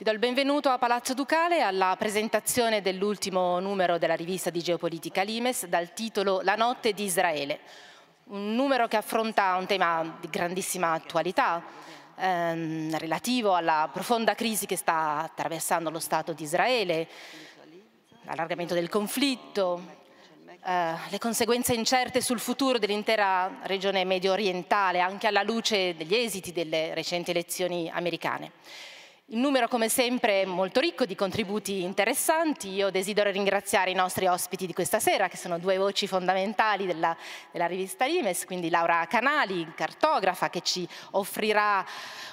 Vi do il benvenuto a Palazzo Ducale alla presentazione dell'ultimo numero della rivista di geopolitica Limes dal titolo La notte di Israele, un numero che affronta un tema di grandissima attualità ehm, relativo alla profonda crisi che sta attraversando lo Stato di Israele, l'allargamento del conflitto, eh, le conseguenze incerte sul futuro dell'intera regione medio orientale anche alla luce degli esiti delle recenti elezioni americane. Il numero come sempre è molto ricco di contributi interessanti, io desidero ringraziare i nostri ospiti di questa sera che sono due voci fondamentali della, della rivista Limes, quindi Laura Canali, cartografa che ci offrirà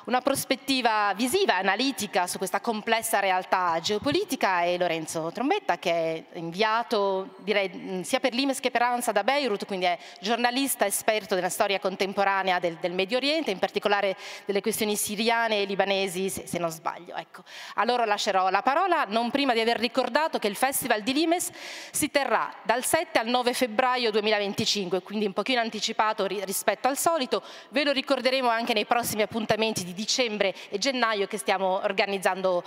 una prospettiva visiva, analitica su questa complessa realtà geopolitica e Lorenzo Trombetta che è inviato direi, mm, sia per Limes che per Ansa da Beirut, quindi è giornalista esperto della storia contemporanea del, del Medio Oriente, in particolare delle questioni siriane e libanesi se non sbaglio sbaglio. Ecco. Allora lascerò la parola, non prima di aver ricordato che il Festival di Limes si terrà dal 7 al 9 febbraio 2025, quindi un pochino anticipato rispetto al solito. Ve lo ricorderemo anche nei prossimi appuntamenti di dicembre e gennaio che stiamo organizzando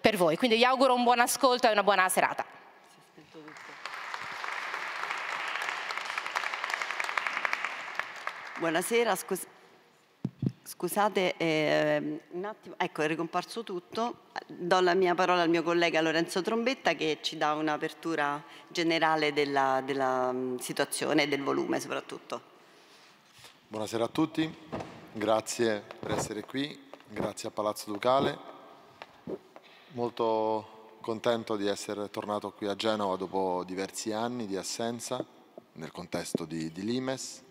per voi. Quindi vi auguro un buon ascolto e una buona serata. Buonasera, scusa. Scusate, eh, un attimo, ecco è ricomparso tutto, do la mia parola al mio collega Lorenzo Trombetta che ci dà un'apertura generale della, della mm, situazione e del volume soprattutto. Buonasera a tutti, grazie per essere qui, grazie a Palazzo Ducale, molto contento di essere tornato qui a Genova dopo diversi anni di assenza nel contesto di, di Limes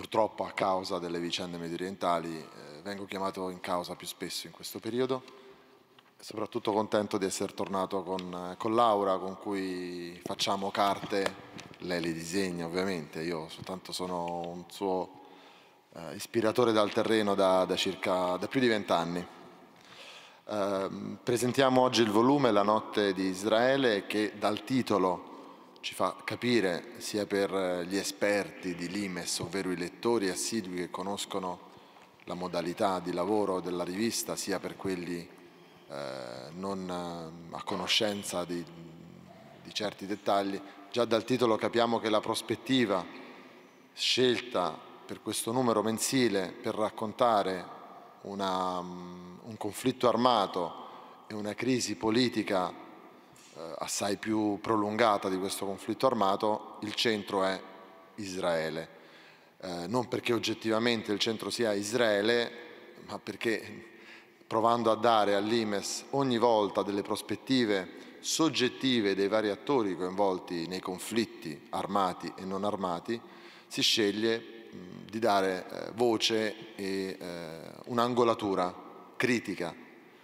purtroppo a causa delle vicende mediorientali eh, vengo chiamato in causa più spesso in questo periodo. Soprattutto contento di essere tornato con, eh, con Laura, con cui facciamo carte, lei le disegna ovviamente, io soltanto sono un suo eh, ispiratore dal terreno da, da, circa, da più di vent'anni. Eh, presentiamo oggi il volume La notte di Israele che dal titolo ci fa capire sia per eh, gli esperti di Limes, ovvero i lettori assidui che conoscono la modalità di lavoro della rivista, sia per quelli eh, non eh, a conoscenza di, di certi dettagli. Già dal titolo capiamo che la prospettiva scelta per questo numero mensile per raccontare una, mm, un conflitto armato e una crisi politica eh, assai più prolungata di questo conflitto armato, il centro è Israele. Eh, non perché oggettivamente il centro sia Israele, ma perché provando a dare all'IMES ogni volta delle prospettive soggettive dei vari attori coinvolti nei conflitti armati e non armati, si sceglie mh, di dare eh, voce e eh, un'angolatura critica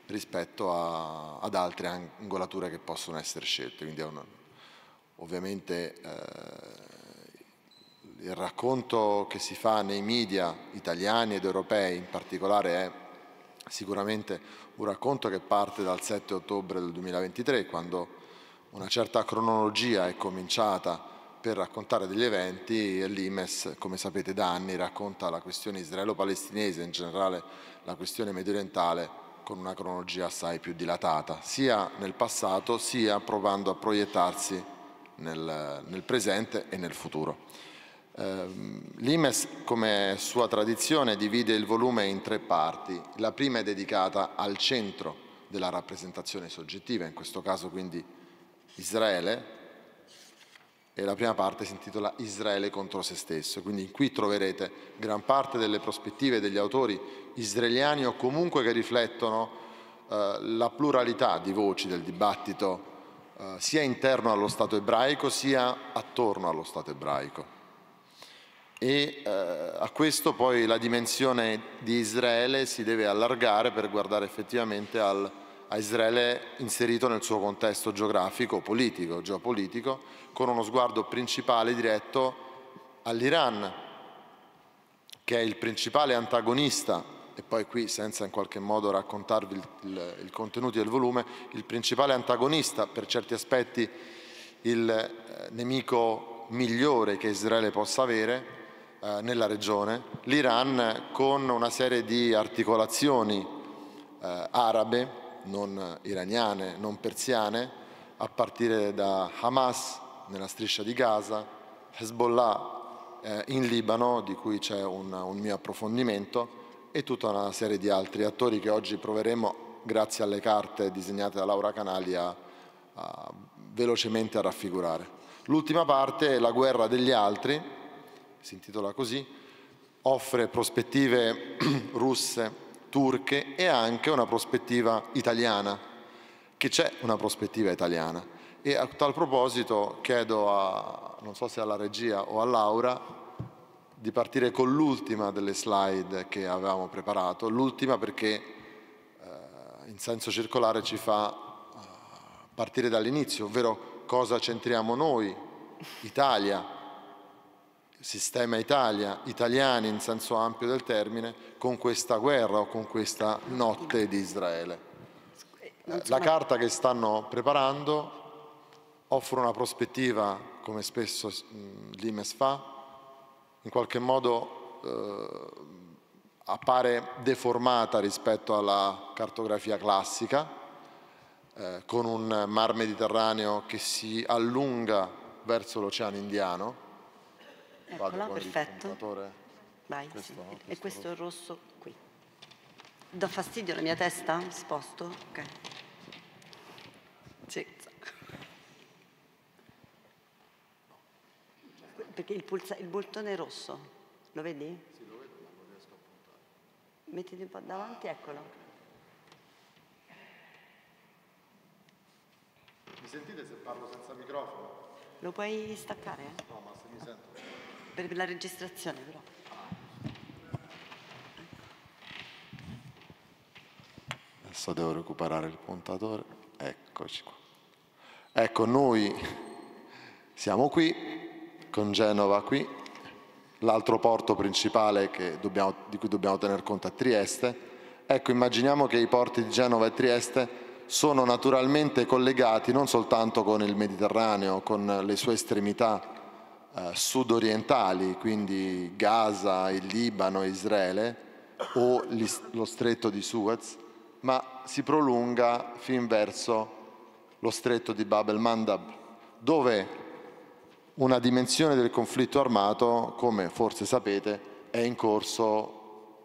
rispetto a, ad altre angolature che possono essere scelte. Quindi un, ovviamente eh, il racconto che si fa nei media italiani ed europei in particolare è sicuramente un racconto che parte dal 7 ottobre del 2023 quando una certa cronologia è cominciata per raccontare degli eventi, l'IMES, come sapete da anni, racconta la questione israelo-palestinese, in generale la questione mediorientale con una cronologia assai più dilatata, sia nel passato sia provando a proiettarsi nel, nel presente e nel futuro. Ehm, L'IMES, come sua tradizione, divide il volume in tre parti. La prima è dedicata al centro della rappresentazione soggettiva, in questo caso quindi Israele, e la prima parte si intitola Israele contro se stesso, quindi qui troverete gran parte delle prospettive degli autori israeliani o comunque che riflettono eh, la pluralità di voci del dibattito eh, sia interno allo Stato ebraico sia attorno allo Stato ebraico. E eh, a questo poi la dimensione di Israele si deve allargare per guardare effettivamente al, a Israele inserito nel suo contesto geografico, politico, geopolitico, con uno sguardo principale diretto all'Iran, che è il principale antagonista e poi qui senza in qualche modo raccontarvi il, il, il contenuto del volume, il principale antagonista, per certi aspetti il eh, nemico migliore che Israele possa avere eh, nella regione, l'Iran con una serie di articolazioni eh, arabe, non iraniane, non persiane, a partire da Hamas nella striscia di Gaza, Hezbollah eh, in Libano, di cui c'è un, un mio approfondimento, e tutta una serie di altri attori che oggi proveremo, grazie alle carte disegnate da Laura Canali, a, a, velocemente a raffigurare. L'ultima parte, è La guerra degli altri, si intitola così, offre prospettive russe, turche e anche una prospettiva italiana, che c'è una prospettiva italiana. E a tal proposito chiedo a, non so se alla regia o a Laura, di partire con l'ultima delle slide che avevamo preparato, l'ultima perché eh, in senso circolare ci fa eh, partire dall'inizio, ovvero cosa centriamo noi, Italia, sistema Italia, italiani in senso ampio del termine, con questa guerra o con questa notte di Israele. Eh, eh, la carta che stanno preparando offre una prospettiva, come spesso l'Imes fa, in qualche modo eh, appare deformata rispetto alla cartografia classica, eh, con un mar Mediterraneo che si allunga verso l'Oceano Indiano. Eccola, perfetto. Vai, questo, sì. questo e questo rosso. rosso qui. Dà fastidio alla mia testa? Sposto? Ok. Sì. perché il, pulsa- il bottone rosso, lo vedi? Sì, lo vedo, ma non riesco a puntare. Mettiti un po' davanti, eccolo. Mi sentite se parlo senza microfono? Lo puoi staccare? Eh? No, ma se mi sento. Per la registrazione però. Adesso devo recuperare il puntatore. Eccoci qua. Ecco, noi siamo qui con Genova qui, l'altro porto principale dobbiamo, di cui dobbiamo tener conto è Trieste. Ecco, immaginiamo che i porti di Genova e Trieste sono naturalmente collegati non soltanto con il Mediterraneo, con le sue estremità eh, sudorientali, quindi Gaza, il Libano, Israele o lo stretto di Suez, ma si prolunga fin verso lo stretto di Bab el-Mandab, dove una dimensione del conflitto armato, come forse sapete, è in corso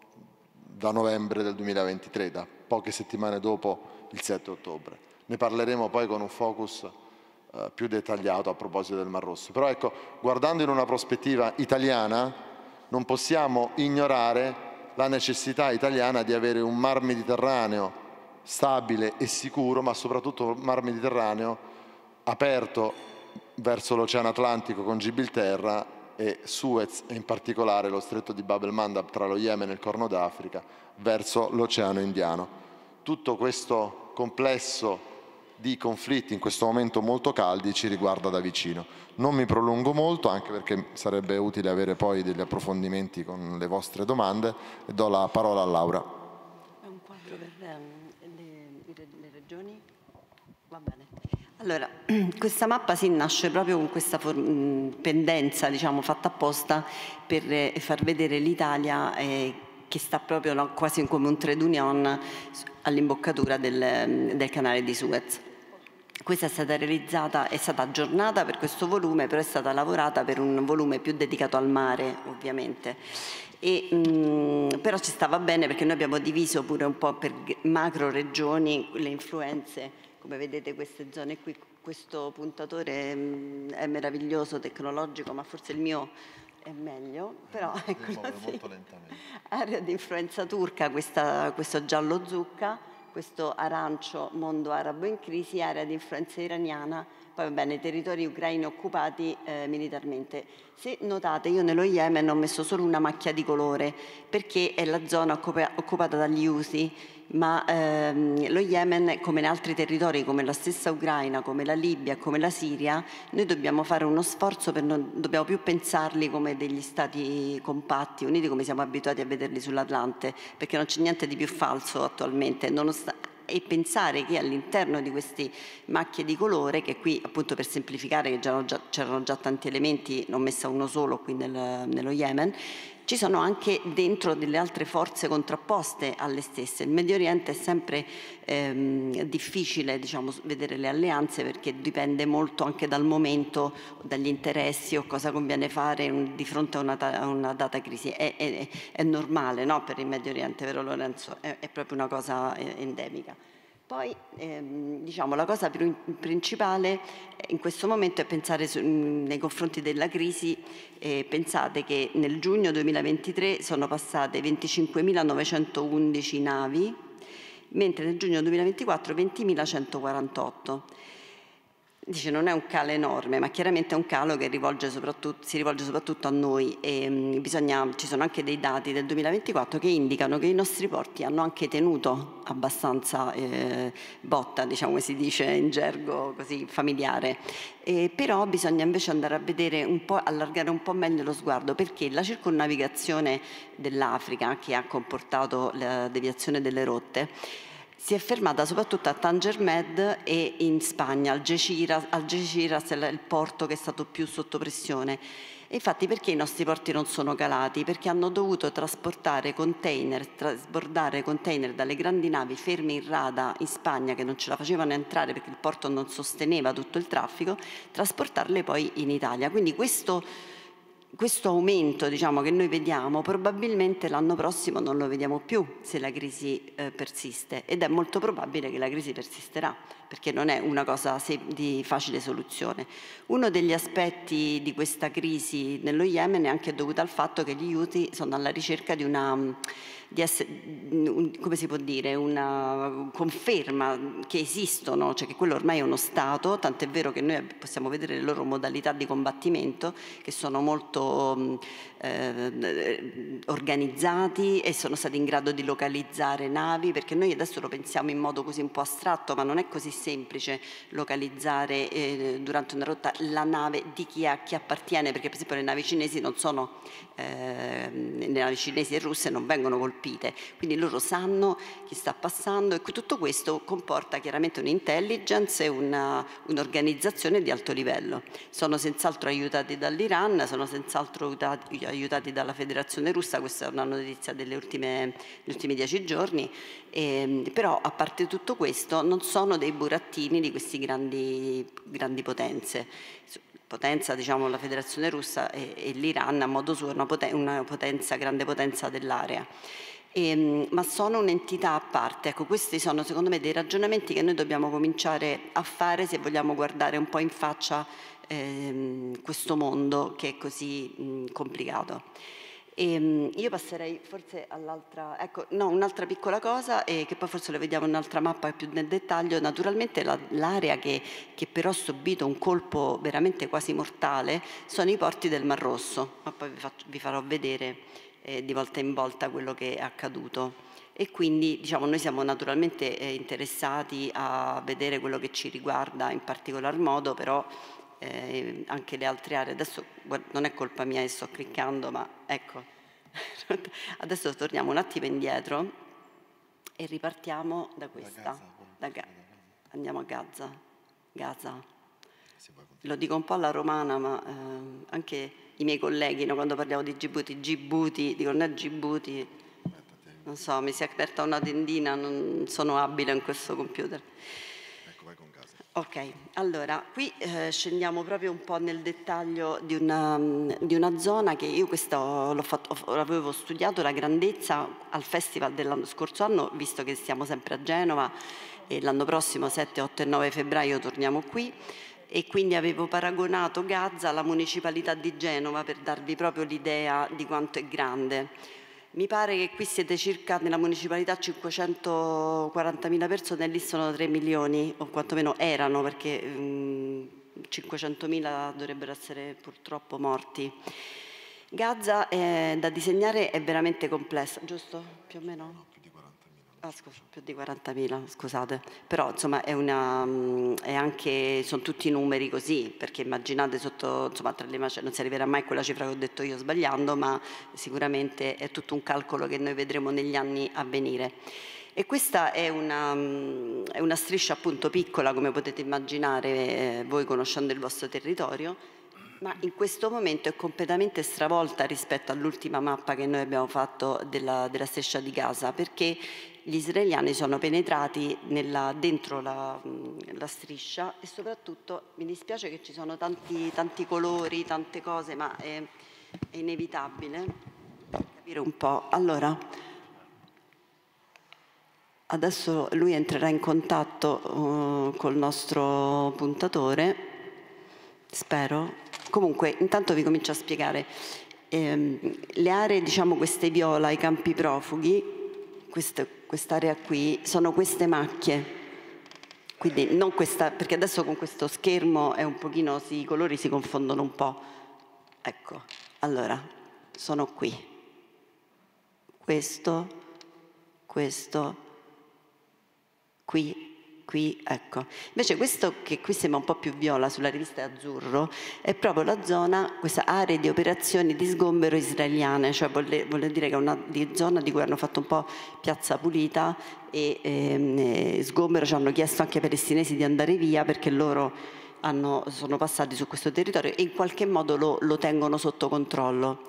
da novembre del 2023, da poche settimane dopo il 7 ottobre. Ne parleremo poi con un focus eh, più dettagliato a proposito del Mar Rosso. Però ecco, guardando in una prospettiva italiana, non possiamo ignorare la necessità italiana di avere un Mar Mediterraneo stabile e sicuro, ma soprattutto un Mar Mediterraneo aperto verso l'Oceano Atlantico con Gibilterra e Suez e in particolare lo stretto di Bab el-Mandab tra lo Yemen e il Corno d'Africa verso l'Oceano Indiano. Tutto questo complesso di conflitti in questo momento molto caldi ci riguarda da vicino. Non mi prolungo molto anche perché sarebbe utile avere poi degli approfondimenti con le vostre domande e do la parola a Laura. Allora, questa mappa sì, nasce proprio con questa pendenza diciamo, fatta apposta per eh, far vedere l'Italia eh, che sta proprio no, quasi come un trade union all'imboccatura del, del canale di Suez. Questa è stata realizzata, è stata aggiornata per questo volume, però è stata lavorata per un volume più dedicato al mare, ovviamente. E, mh, però ci stava bene perché noi abbiamo diviso pure un po' per macro regioni le influenze come vedete queste zone qui, questo puntatore mm, è meraviglioso, tecnologico, ma forse il mio è meglio, però è ecco così. Area di influenza turca, questa, questo giallo zucca, questo arancio mondo arabo in crisi, area di influenza iraniana, poi va bene, i territori ucraini occupati eh, militarmente. Se notate io nello Yemen ho messo solo una macchia di colore perché è la zona occupata dagli Usi, ma ehm, lo Yemen come in altri territori come la stessa Ucraina, come la Libia, come la Siria, noi dobbiamo fare uno sforzo per non dobbiamo più pensarli come degli stati compatti, uniti come siamo abituati a vederli sull'Atlante, perché non c'è niente di più falso attualmente, nonostante e pensare che all'interno di queste macchie di colore, che qui appunto per semplificare, c'erano già, già, tanti elementi, ne ho messa uno solo qui nel, nello Yemen, ci sono anche dentro delle altre forze contrapposte alle stesse. Il Medio Oriente è sempre ehm, difficile diciamo, vedere le alleanze perché dipende molto anche dal momento, dagli interessi o cosa conviene fare di fronte a una, a una, data crisi. È, è, è normale no? per il Medio Oriente, vero Lorenzo? È, è proprio una cosa eh, endemica. Poi ehm, diciamo, la cosa più principale in questo momento è pensare su, mhmm, nei confronti della crisi, eh, pensate che nel giugno 2023 sono passate 25.911 navi, mentre nel giugno 2024 20.148 dice non è un calo enorme, ma chiaramente è un calo che rivolge si rivolge soprattutto a noi e mm, bisogna, ci sono anche dei dati del 2024 che indicano che i nostri porti hanno anche tenuto abbastanza eh, botta, diciamo come si dice in gergo così familiare, e però bisogna invece andare a vedere un po', allargare un po' meglio lo sguardo perché la circonnavigazione dell'Africa che ha comportato la deviazione delle rotte si è fermata soprattutto a Tangermed e in Spagna, Algeciras, Algeciras è il porto che è stato più sotto pressione. infatti perché i nostri porti non sono calati? Perché hanno dovuto trasportare container, trasbordare container dalle grandi navi ferme in rada in Spagna che non ce la facevano entrare perché il porto non sosteneva tutto il traffico, trasportarle poi in Italia. Quindi questo questo aumento diciamo, che noi vediamo probabilmente l'anno prossimo non lo vediamo più se la crisi eh, persiste ed è molto probabile che la crisi persisterà perché non è una cosa di facile soluzione. Uno degli aspetti di questa crisi nello Yemen è anche dovuto al fatto che gli UTI sono alla ricerca di una di essere, come si può dire, una conferma che esistono, cioè che quello ormai è uno Stato, tant'è vero che noi possiamo vedere le loro modalità di combattimento che sono molto eh, organizzati e sono stati in grado di localizzare navi, perché noi adesso lo pensiamo in modo così un po' astratto, ma non è così semplice localizzare eh, durante una rotta la nave di chi, a chi appartiene, perché per esempio le navi cinesi non sono, eh, le navi cinesi e russe non vengono colpite, quindi loro sanno chi sta passando e tutto questo comporta chiaramente un'intelligence e un'organizzazione di alto livello. Sono senz'altro aiutati dall'Iran, sono senz'altro aiutati aiutati dalla Federazione Russa, questa è una notizia degli ultimi dieci giorni, e, ehm, però a parte tutto questo non sono dei burattini di queste grandi, grandi potenze potenza, diciamo, la Federazione Russa e, e l'Iran a modo suo una, poten una potenza, grande potenza dell'area. Ehm, ma sono un'entità a parte, ecco, questi sono secondo me dei ragionamenti che noi dobbiamo cominciare a fare se vogliamo guardare un po' in faccia ehm, questo mondo che è così mh, complicato. E, ehm, io passerei forse all'altra, ecco, no, un'altra piccola cosa e eh, che poi forse lo vediamo in un'altra mappa più nel dettaglio. Naturalmente la, l'area che, che, però ha subito un colpo veramente quasi mortale sono i porti del Mar Rosso, ma poi vi, faccio, vi farò vedere eh, di volta in volta quello che è accaduto. E quindi diciamo, noi siamo naturalmente eh, interessati a vedere quello che ci riguarda in particolar modo, però eh, anche le altre aree. Adesso guarda, non è colpa mia che sto cliccando, ma ecco, adesso torniamo un attimo indietro e ripartiamo da questa. Da Gaza, da Ga andiamo a Gaza. Gaza. Lo dico un po' alla romana, ma eh, anche i miei colleghi, no, quando parliamo di Djibouti, Djibouti, dicono non è Djibouti, non so, mi si è aperta una tendina, non sono abile in questo computer. Ok, allora qui eh, scendiamo proprio un po' nel dettaglio di una, mm, di una zona che io questa l'avevo studiato la grandezza al festival dell'anno scorso anno, visto che siamo sempre a Genova e l'anno prossimo 7, 8 e 9 febbraio torniamo qui e quindi avevo paragonato Gaza alla municipalità di Genova per darvi proprio l'idea di quanto è grande mi pare che qui siete circa nella municipalità 540.000 persone e lì sono 3 milioni, o quantomeno erano, perché 500.000 mm, dovrebbero essere purtroppo morti. Gaza è, eh, da disegnare è veramente complessa, giusto? Più o meno? Ah, scusa, più di 40.000, scusate, però insomma è una, mm, è anche, sono tutti numeri così, perché immaginate sotto, insomma tra le macerie, non si arriverà mai a quella cifra che ho detto io sbagliando, ma sicuramente è tutto un calcolo che noi vedremo negli anni a venire. E questa è una, mm, è una striscia appunto piccola, come potete immaginare eh, voi conoscendo il vostro territorio, ma in questo momento è completamente stravolta rispetto all'ultima mappa che noi abbiamo fatto della, della striscia di Gaza, perché gli israeliani sono penetrati nella, dentro la, la, striscia e soprattutto mi dispiace che ci sono tanti, tanti colori, tante cose, ma è, è inevitabile capire un po'. Allora, adesso lui entrerà in contatto uh, col nostro puntatore, spero. Comunque, intanto vi comincio a spiegare. Eh, le aree, diciamo queste viola, i campi profughi, quest'area qui sono queste macchie. Quindi non questa, perché adesso con questo schermo pochino, si, i colori si confondono un po'. Ecco, allora, sono qui. Questo, questo, qui qui, ecco. Invece questo che qui sembra un po' più viola sulla rivista Azzurro è proprio la zona, questa area di operazioni di sgombero israeliane, cioè vuole, dire che è una di, zona di cui hanno fatto un po' piazza pulita e ehm, sgombero ci hanno chiesto anche ai palestinesi di andare via perché loro hanno, sono passati su questo territorio e in qualche modo lo, lo tengono sotto controllo.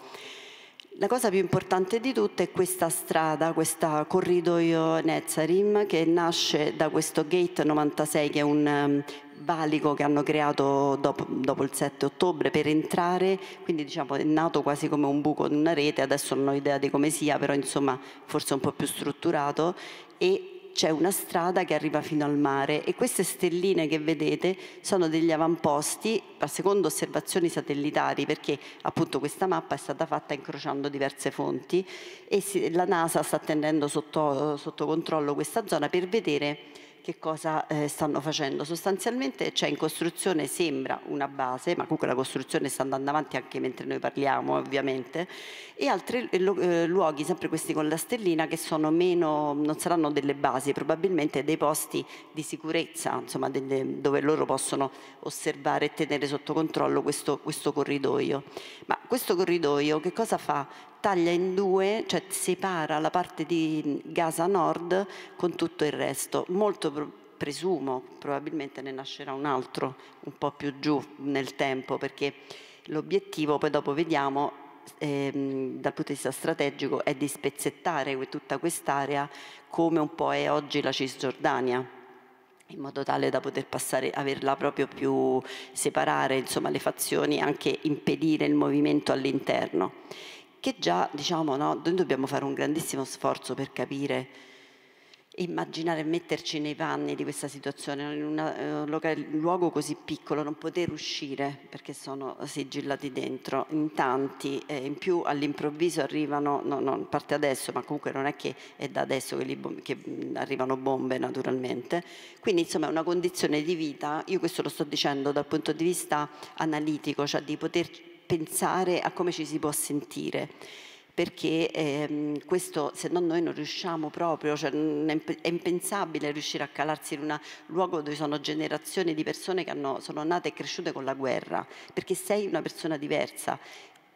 La cosa più importante di tutte è questa strada, questo corridoio Nezarim che nasce da questo gate 96 che è un ehm, valico che hanno creato dopo, dopo, il 7 ottobre per entrare, quindi diciamo è nato quasi come un buco in una rete, adesso non ho idea di come sia, però insomma forse un po' più strutturato e c'è una strada che arriva fino al mare e queste stelline che vedete sono degli avamposti a secondo osservazioni satellitari perché appunto questa mappa è stata fatta incrociando diverse fonti e la NASA sta tenendo sotto, sotto controllo questa zona per vedere che cosa eh, stanno facendo. Sostanzialmente c'è cioè, in costruzione, sembra una base, ma comunque la costruzione sta andando avanti anche mentre noi parliamo ovviamente, e altri eh, eh, luoghi, sempre questi con la stellina, che sono meno, non saranno delle basi, probabilmente dei posti di sicurezza, insomma, delle, dove loro possono osservare e tenere sotto controllo questo, questo corridoio. Ma questo corridoio che cosa fa? Taglia in due, cioè separa la parte di Gaza Nord con tutto il resto, molto probabilmente presumo, probabilmente ne nascerà un altro un po' più giù nel tempo, perché l'obiettivo, poi dopo vediamo, ehm, dal punto di vista strategico è di spezzettare tutta quest'area come un po' è oggi la Cisgiordania in modo tale da poter passare, averla proprio più separare insomma, le fazioni e anche impedire il movimento all'interno. Che già, diciamo, no, noi dobbiamo fare un grandissimo sforzo per capire immaginare e metterci nei panni di questa situazione, in eh, un luogo così piccolo, non poter uscire perché sono sigillati dentro in tanti e eh, in più all'improvviso arrivano, no, non parte adesso, ma comunque non è che è da adesso che, li, che mm, arrivano bombe naturalmente, quindi insomma è una condizione di vita, io questo lo sto dicendo dal punto di vista analitico, cioè di poter pensare a come ci si può sentire perché ehm, questo se no noi non riusciamo proprio, cioè, è impensabile riuscire a calarsi in un luogo dove sono generazioni di persone che hanno, sono nate e cresciute con la guerra, perché sei una persona diversa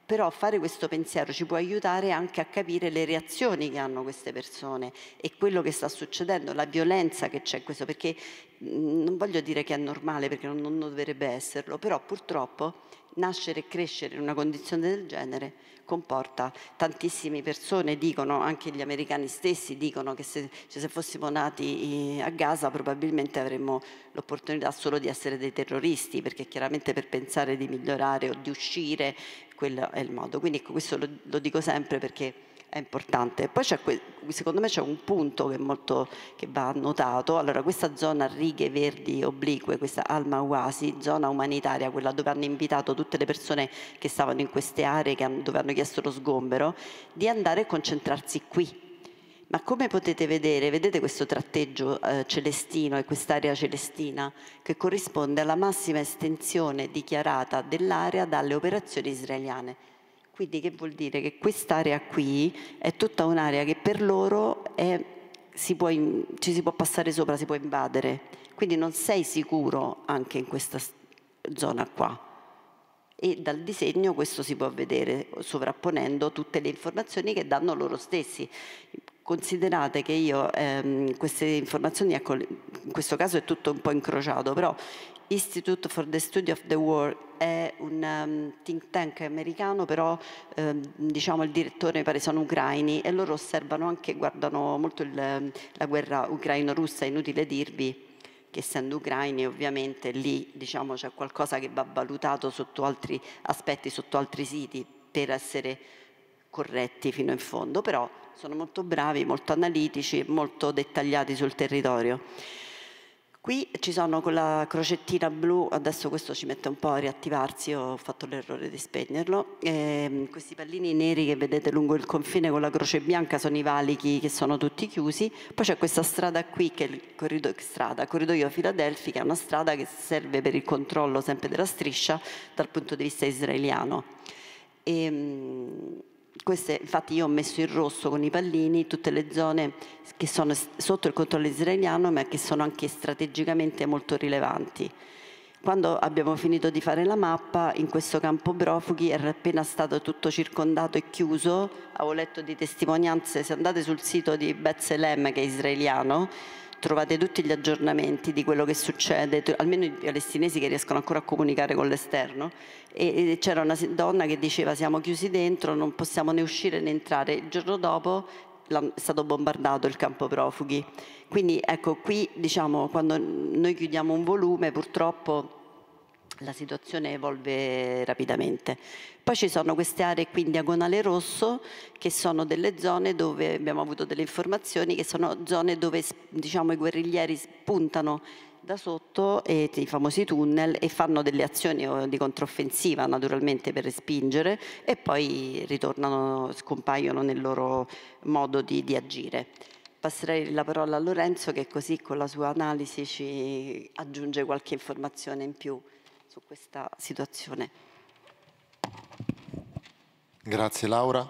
però fare questo pensiero ci può aiutare anche a capire le reazioni che hanno queste persone e quello che sta succedendo, la violenza che c'è in questo, perché mhmm, non voglio dire che è normale, perché non, non dovrebbe esserlo, però purtroppo nascere e crescere in una condizione del genere comporta tantissime persone, dicono anche gli americani stessi, dicono che se, cioè se fossimo nati eh, a Gaza probabilmente avremmo l'opportunità solo di essere dei terroristi, perché chiaramente per pensare di migliorare o di uscire quello è il modo. Quindi ecco, questo lo, lo dico sempre perché è importante. Poi secondo me c'è un punto che, molto, che, va notato, allora questa zona a righe verdi oblique, questa Alma Oasi, zona umanitaria, quella dove hanno invitato tutte le persone che stavano in queste aree, hanno, dove hanno chiesto lo sgombero, di andare a concentrarsi qui, ma come potete vedere, vedete questo tratteggio eh, celestino e quest'area celestina che corrisponde alla massima estensione dichiarata dell'area dalle operazioni israeliane. Quindi che vuol dire? Che quest'area qui è tutta un'area che per loro è, si può, ci si può passare sopra, si può invadere. Quindi non sei sicuro anche in questa zona qua. E dal disegno questo si può vedere sovrapponendo tutte le informazioni che danno loro stessi. Considerate che io ehm, queste informazioni, ecco, in questo caso è tutto un po' incrociato, però Institute for the Study of the War è un um, think tank americano, però eh, diciamo il direttore mi pare sono ucraini e loro osservano anche, guardano molto il, um, la guerra ucraino-russa, è inutile dirvi che essendo ucraini ovviamente lì diciamo, c'è qualcosa che va valutato sotto altri aspetti, sotto altri siti per essere corretti fino in fondo, però sono molto bravi, molto analitici molto dettagliati sul territorio. Qui ci sono con la crocettina blu, adesso questo ci mette un po' a riattivarsi, ho fatto l'errore di spegnerlo. E ehm, questi pallini neri che vedete lungo il confine con la croce bianca sono i valichi che sono tutti chiusi. Poi c'è questa strada qui che è il corrido- strada, corridoio filadelfica, è una strada che serve per il controllo sempre della striscia dal punto di vista israeliano. E, ehm, queste, infatti io ho messo in rosso con i pallini tutte le zone che sono sotto il controllo israeliano ma che sono anche strategicamente molto rilevanti. Quando abbiamo finito di fare la mappa, in questo campo profughi era appena stato tutto circondato e chiuso, avevo letto di testimonianze, se andate sul sito di Bethlehem che è israeliano, trovate tutti gli aggiornamenti di quello che succede, almeno i palestinesi che riescono ancora a comunicare con l'esterno. E, c'era una donna che diceva siamo chiusi dentro, non possiamo né uscire né entrare. Il giorno dopo è stato bombardato il campo profughi. Quindi ecco, qui diciamo, quando noi chiudiamo un volume purtroppo la situazione evolve rapidamente. Poi ci sono queste aree qui in diagonale rosso che sono delle zone dove abbiamo avuto delle informazioni che sono zone dove diciamo, i guerriglieri spuntano da sotto e, i famosi tunnel e fanno delle azioni eh, di controffensiva naturalmente per respingere e poi ritornano, scompaiono nel loro modo di, di agire passerei la parola a Lorenzo che così con la sua analisi ci aggiunge qualche informazione in più su questa situazione. Grazie Laura.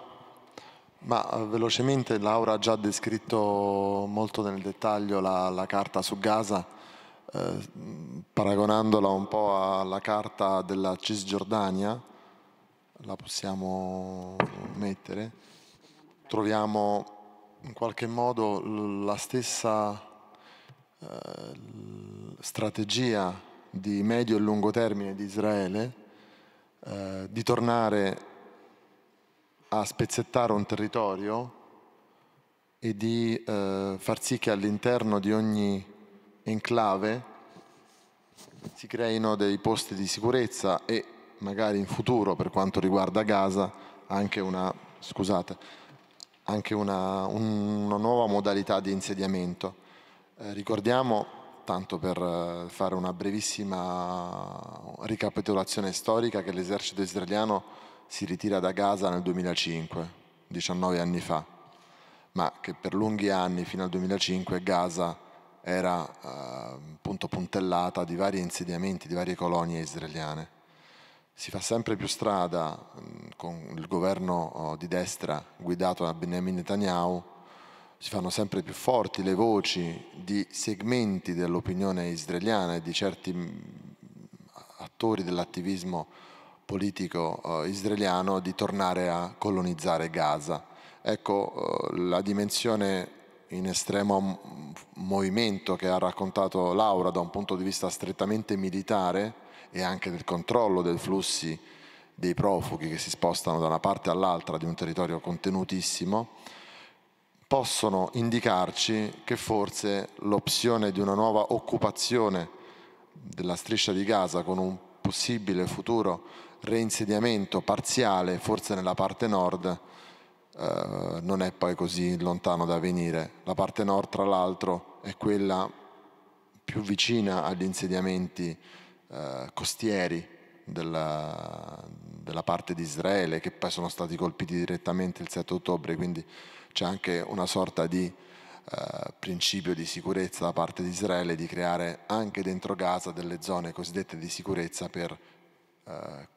Ma eh, velocemente Laura ha già descritto molto nel dettaglio la, la carta su Gaza, eh, paragonandola un po' alla carta della Cisgiordania, la possiamo mettere, troviamo in qualche modo la stessa eh, strategia di medio e lungo termine di Israele, eh, di tornare a spezzettare un territorio e di eh, far sì che all'interno di ogni enclave si creino dei posti di sicurezza e magari in futuro, per quanto riguarda Gaza, anche una, scusate, anche una, un, una nuova modalità di insediamento. Eh, ricordiamo tanto per eh, fare una brevissima ricapitolazione storica che l'esercito israeliano si ritira da Gaza nel 2005, 19 anni fa, ma che per lunghi anni, fino al 2005, Gaza era appunto ehm, eh, puntellata di vari insediamenti, di varie colonie israeliane. Si fa sempre più strada mm, con il governo oh, di destra guidato da Benjamin Netanyahu si fanno sempre più forti le voci di segmenti dell'opinione israeliana e di certi mm, attori dell'attivismo politico eh, israeliano di tornare a colonizzare Gaza. Ecco eh, la dimensione in estremo movimento che ha raccontato Laura da un punto di vista strettamente militare e anche del controllo dei flussi dei profughi che si spostano da una parte all'altra di un territorio contenutissimo possono indicarci che forse l'opzione di una nuova occupazione della striscia di Gaza con un possibile futuro reinsediamento parziale, forse nella parte nord, eh, non è poi così lontano da venire. La parte nord, tra l'altro, è quella più vicina agli insediamenti eh, costieri della, della parte di Israele, che poi sono stati colpiti direttamente il 7 ottobre, quindi c'è anche una sorta di eh, principio di sicurezza da parte di Israele di creare anche dentro Gaza delle zone cosiddette di sicurezza per eh,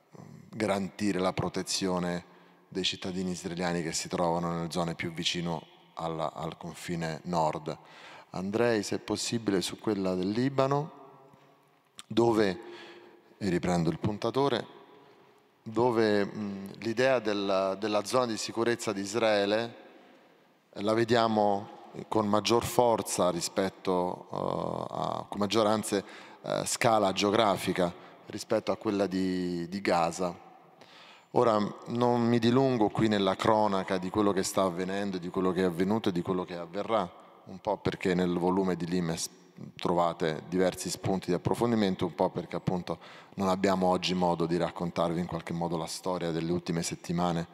garantire la protezione dei cittadini israeliani che si trovano nelle zone più vicino alla, al confine nord. Andrei, se possibile, su quella del Libano, dove, e riprendo il puntatore, dove mh, l'idea della, della zona di sicurezza di Israele la vediamo con maggior forza rispetto uh, a, con maggior uh, scala geografica rispetto a quella di, di, Gaza. Ora non mi dilungo qui nella cronaca di quello che sta avvenendo, di quello che è avvenuto e di quello che avverrà, un po' perché nel volume di Limes trovate diversi spunti di approfondimento, un po' perché appunto non abbiamo oggi modo di raccontarvi in qualche modo la storia delle ultime settimane,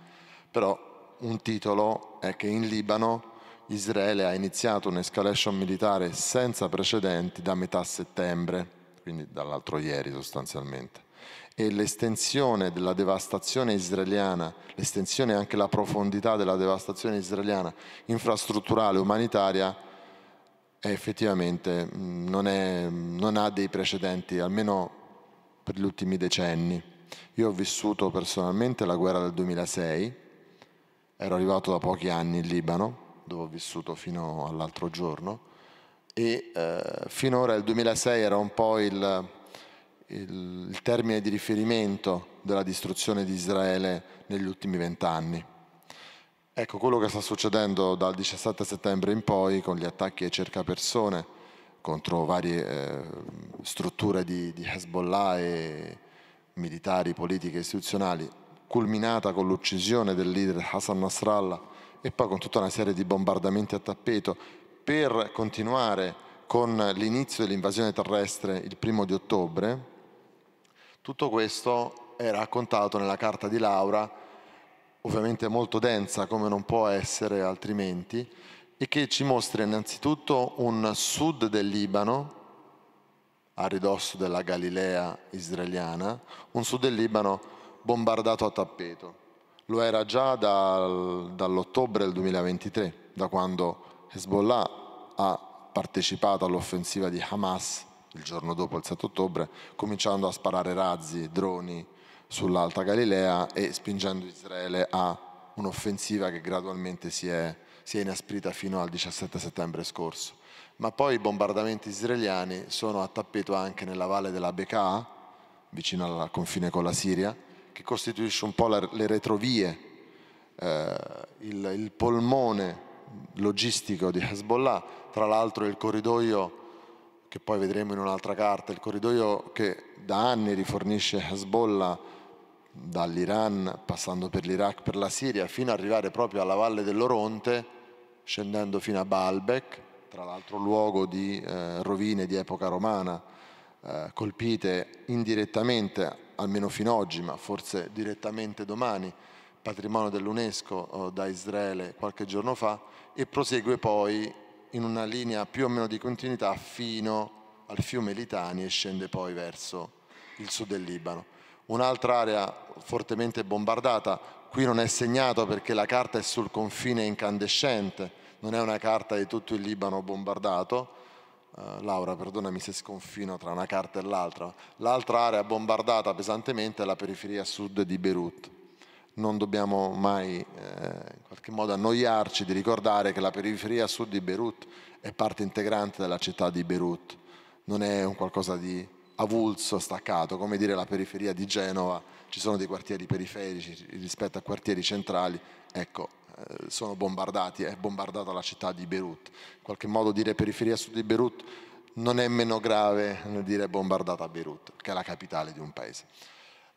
però un titolo è che in Libano Israele ha iniziato un'escalation militare senza precedenti da metà settembre, quindi dall'altro ieri sostanzialmente, e l'estensione della devastazione israeliana, l'estensione e anche la profondità della devastazione israeliana infrastrutturale, umanitaria, è effettivamente non, è, non ha dei precedenti, almeno per gli ultimi decenni. Io ho vissuto personalmente la guerra del 2006 Ero arrivato da pochi anni in Libano, dove ho vissuto fino all'altro giorno, e eh, finora il 2006 era un po' il, il, il termine di riferimento della distruzione di Israele negli ultimi vent'anni. Ecco, quello che sta succedendo dal 17 settembre in poi con gli attacchi ai persone contro varie eh, strutture di, di Hezbollah e militari, politiche, istituzionali culminata con l'uccisione del leader Hassan Nasrallah e poi con tutta una serie di bombardamenti a tappeto per continuare con l'inizio dell'invasione terrestre il primo di ottobre, tutto questo è raccontato nella carta di Laura, ovviamente molto densa come non può essere altrimenti, e che ci mostra innanzitutto un sud del Libano, a ridosso della Galilea israeliana, un sud del Libano bombardato a tappeto. Lo era già dal, dall'ottobre del 2023, da quando Hezbollah ha partecipato all'offensiva di Hamas il giorno dopo il 7 ottobre, cominciando a sparare razzi, droni sull'Alta Galilea e spingendo Israele a un'offensiva che gradualmente si è, si è inasprita fino al 17 settembre scorso. Ma poi i bombardamenti israeliani sono a tappeto anche nella valle della Bekaa, vicino al confine con la Siria, che costituisce un po' la, le retrovie, eh, il, il, polmone logistico di Hezbollah, tra l'altro il corridoio che poi vedremo in un'altra carta, il corridoio che da anni rifornisce Hezbollah dall'Iran, passando per l'Iraq, per la Siria, fino ad arrivare proprio alla valle dell'Oronte, scendendo fino a Baalbek, tra l'altro luogo di eh, rovine di epoca romana, eh, colpite indirettamente, almeno fino ad oggi, ma forse direttamente domani, patrimonio dell'UNESCO eh, da Israele qualche giorno fa, e prosegue poi in una linea più o meno di continuità fino al fiume Litani e scende poi verso il sud del Libano. Un'altra area fortemente bombardata, qui non è segnato perché la carta è sul confine incandescente, non è una carta di tutto il Libano bombardato, eh, Laura, perdonami se sconfino tra una carta e l'altra. L'altra area bombardata pesantemente è la periferia sud di Beirut. Non dobbiamo mai eh, in qualche modo annoiarci di ricordare che la periferia sud di Beirut è parte integrante della città di Beirut, non è un qualcosa di avulso, staccato, come dire la periferia di Genova, ci sono dei quartieri periferici rispetto a quartieri centrali. Ecco, eh, sono bombardati, è bombardata la città di Beirut. In qualche modo dire periferia sud di Beirut non è meno grave dire bombardata Beirut, che è la capitale di un paese.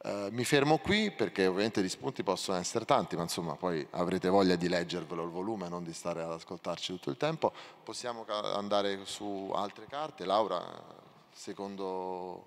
Eh, mi fermo qui perché ovviamente gli spunti possono essere tanti, ma insomma poi avrete voglia di leggervelo il volume, non di stare ad ascoltarci tutto il tempo. Possiamo andare su altre carte. Laura, secondo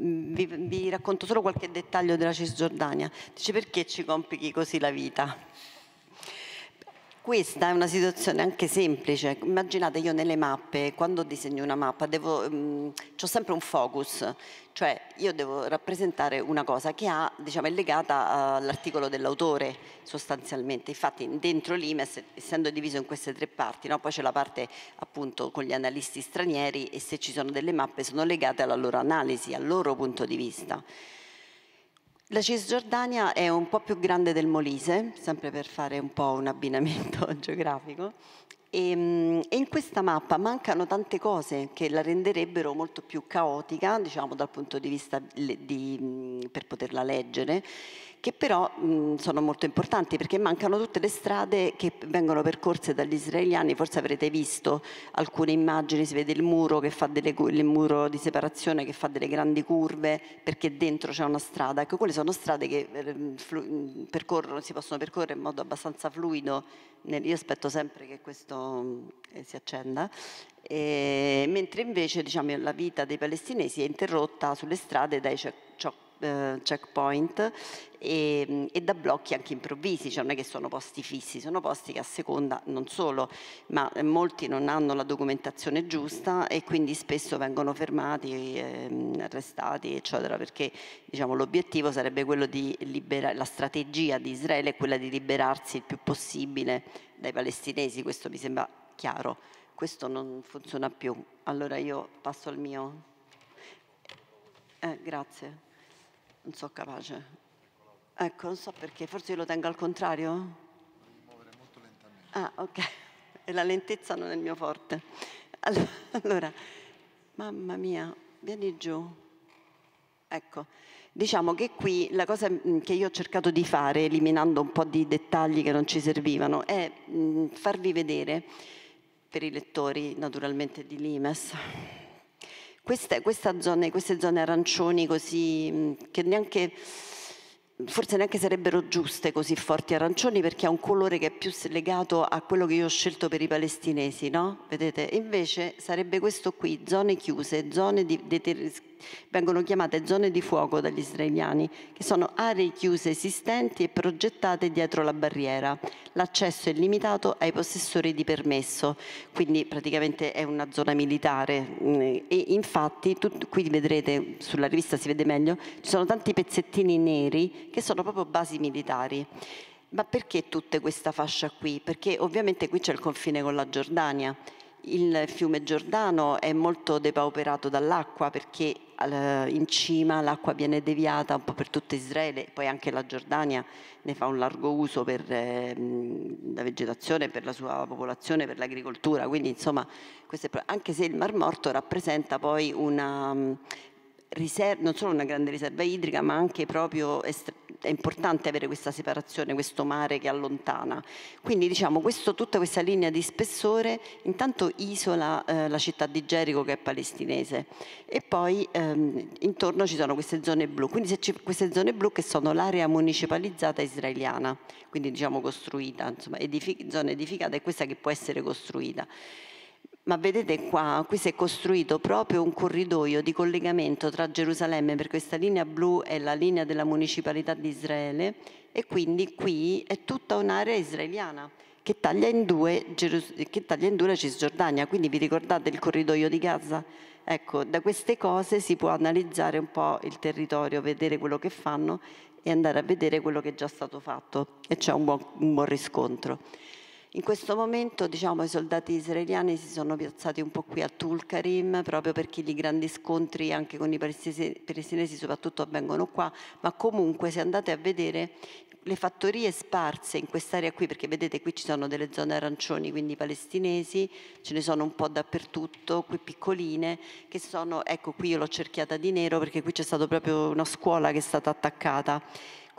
Mm, vi, vi racconto solo qualche dettaglio della Cisgiordania. Dice perché ci complichi così la vita? questa è una situazione anche semplice. Immaginate io nelle mappe, quando disegno una mappa, um, mm, ho sempre un focus, cioè io devo rappresentare una cosa che ha, diciamo, è legata all'articolo dell'autore sostanzialmente. Infatti dentro l'IMES, essendo diviso in queste tre parti, no? poi c'è la parte appunto con gli analisti stranieri e se ci sono delle mappe sono legate alla loro analisi, al loro punto di vista. La Cisgiordania è un po' più grande del Molise, sempre per fare un po' un abbinamento geografico, ehm, e, in questa mappa mancano tante cose che la renderebbero molto più caotica, diciamo, dal punto di vista di, per poterla leggere che però mh, sono molto importanti perché mancano tutte le strade che vengono percorse dagli israeliani, forse avrete visto alcune immagini, si vede il muro, delle, il muro di separazione che fa delle grandi curve perché dentro c'è una strada, ecco quelle sono strade che eh, percorrono, si possono percorrere in modo abbastanza fluido, io aspetto sempre che questo eh, si accenda, e, mentre invece diciamo, la vita dei palestinesi è interrotta sulle strade dai ciò eh, checkpoint e, mm, e, da blocchi anche improvvisi, cioè non è che sono posti fissi, sono posti che a seconda non solo, ma eh, molti non hanno la documentazione giusta e quindi spesso vengono fermati, eh, arrestati, eccetera, perché diciamo, l'obiettivo sarebbe quello di liberare, la strategia di Israele è quella di liberarsi il più possibile dai palestinesi, questo mi sembra chiaro, questo non funziona più. Allora io passo al mio... Eh, grazie. Non so capace. Ecco, non so perché, forse io lo tengo al contrario? Muovere molto lentamente. Ah, ok. E la lentezza non è il mio forte. Allora, mamma mia, vieni giù. Ecco, diciamo che qui la cosa mm, che io ho cercato di fare, eliminando un po' di dettagli che non ci servivano, è mm, farvi vedere, per i lettori naturalmente di Limes, queste, zone, queste zone arancioni così, che neanche forse neanche sarebbero giuste così forti arancioni perché ha un colore che è più legato a quello che io ho scelto per i palestinesi, no? Vedete? Invece sarebbe questo qui, zone chiuse, zone di, di, vengono chiamate zone di fuoco dagli israeliani, che sono aree chiuse esistenti e progettate dietro la barriera. L'accesso è limitato ai possessori di permesso, quindi praticamente è una zona militare. Mm, e infatti, tutto, qui vedrete, sulla rivista si vede meglio, ci sono tanti pezzettini neri che sono proprio basi militari. Ma perché tutta questa fascia qui? Perché ovviamente qui c'è il confine con la Giordania il fiume Giordano è molto depauperato dall'acqua perché in cima l'acqua viene deviata un po' per tutto Israele, poi anche la Giordania ne fa un largo uso per ehm, la vegetazione, per la sua popolazione, per l'agricoltura, quindi insomma, è, anche se il Mar Morto rappresenta poi una riserva, non solo una grande riserva idrica, ma anche proprio è importante avere questa separazione, questo mare che allontana. Quindi diciamo questo, tutta questa linea di spessore intanto isola eh, la città di Gerico che è palestinese e poi ehm, intorno ci sono queste zone blu, quindi queste zone blu che sono l'area municipalizzata israeliana, quindi diciamo costruita, insomma edific zone edificate e questa che può essere costruita ma vedete qua, qui si è costruito proprio un corridoio di collegamento tra Gerusalemme per questa linea blu è la linea della municipalità di Israele e quindi qui è tutta un'area israeliana che taglia, in due, che taglia in due la Cisgiordania, quindi vi ricordate il corridoio di Gaza? Ecco, da queste cose si può analizzare un po' il territorio, vedere quello che fanno e andare a vedere quello che è già stato fatto e c'è un buon, un buon riscontro. In questo momento diciamo, i soldati israeliani si sono piazzati un po' qui a Tulkarim proprio perché i grandi scontri anche con i palestinesi soprattutto avvengono qua, ma comunque se andate a vedere le fattorie sparse in quest'area qui, perché vedete qui ci sono delle zone arancioni, quindi palestinesi, ce ne sono un po' dappertutto, qui piccoline, che sono, ecco qui io l'ho cerchiata di nero perché qui c'è stata proprio una scuola che è stata attaccata.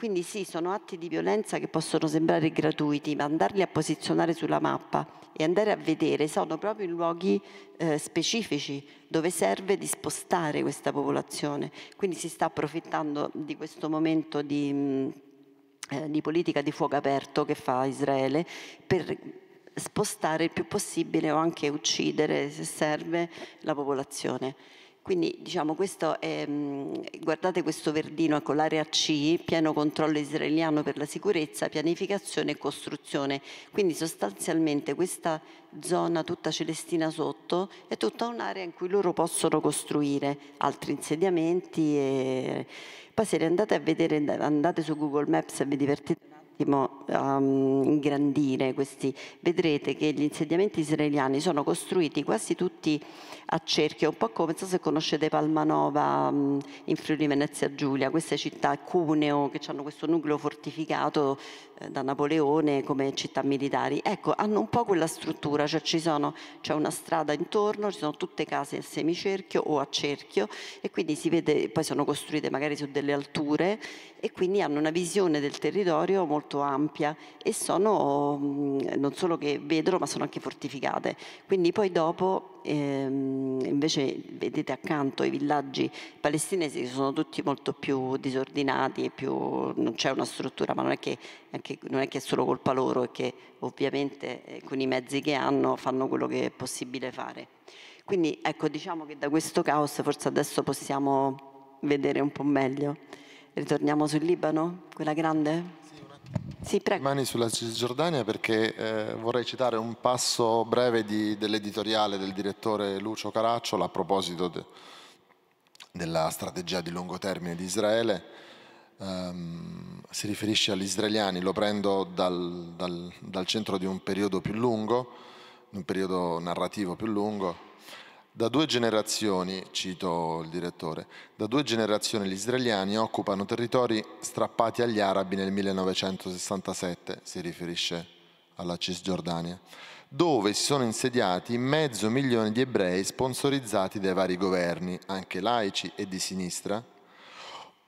Quindi sì, sono atti di violenza che possono sembrare gratuiti, ma andarli a posizionare sulla mappa e andare a vedere sono proprio in luoghi eh, specifici dove serve di spostare questa popolazione. Quindi si sta approfittando di questo momento di, mh, mm, eh, di politica di fuoco aperto che fa Israele per spostare il più possibile o anche uccidere, se serve, la popolazione. Quindi diciamo, questo è, mm, guardate questo verdino, con ecco, l'area C, pieno controllo israeliano per la sicurezza, pianificazione e costruzione. Quindi sostanzialmente questa zona tutta celestina sotto è tutta un'area in cui loro possono costruire altri insediamenti. E... Poi se andate a vedere, andate su Google Maps e vi divertite attimo um, ingrandire questi, vedrete che gli insediamenti israeliani sono costruiti quasi tutti a cerchio, un po' come, so se conoscete Palmanova um, in Friuli Venezia Giulia, queste città, Cuneo, che hanno questo nucleo fortificato eh, da Napoleone come città militari, ecco, hanno un po' quella struttura, cioè c'è una strada intorno, ci sono tutte case a semicerchio o a cerchio e quindi si vede, poi sono costruite magari su delle alture e quindi hanno una visione del territorio molto molto ampia e sono mm, non solo che vedono ma sono anche fortificate. Quindi poi dopo ehm, invece vedete accanto i villaggi palestinesi che sono tutti molto più disordinati e più, non c'è una struttura, ma non è, che, anche, non è, che, è solo colpa loro, è che ovviamente eh, con i mezzi che hanno fanno quello che è possibile fare. Quindi ecco diciamo che da questo caos forse adesso possiamo vedere un po' meglio. Ritorniamo sul Libano, quella grande? Sì, prego. Mani sulla Cisgiordania perché eh, vorrei citare un passo breve dell'editoriale del direttore Lucio Caracciolo a proposito de, della strategia di lungo termine di Israele. Um, si riferisce agli israeliani, lo prendo dal, dal, dal centro di un periodo più lungo, di un periodo narrativo più lungo, da due generazioni, cito il direttore, da due generazioni gli israeliani occupano territori strappati agli arabi nel 1967, si riferisce alla Cisgiordania, dove si sono insediati mezzo milione di ebrei sponsorizzati dai vari governi, anche laici e di sinistra,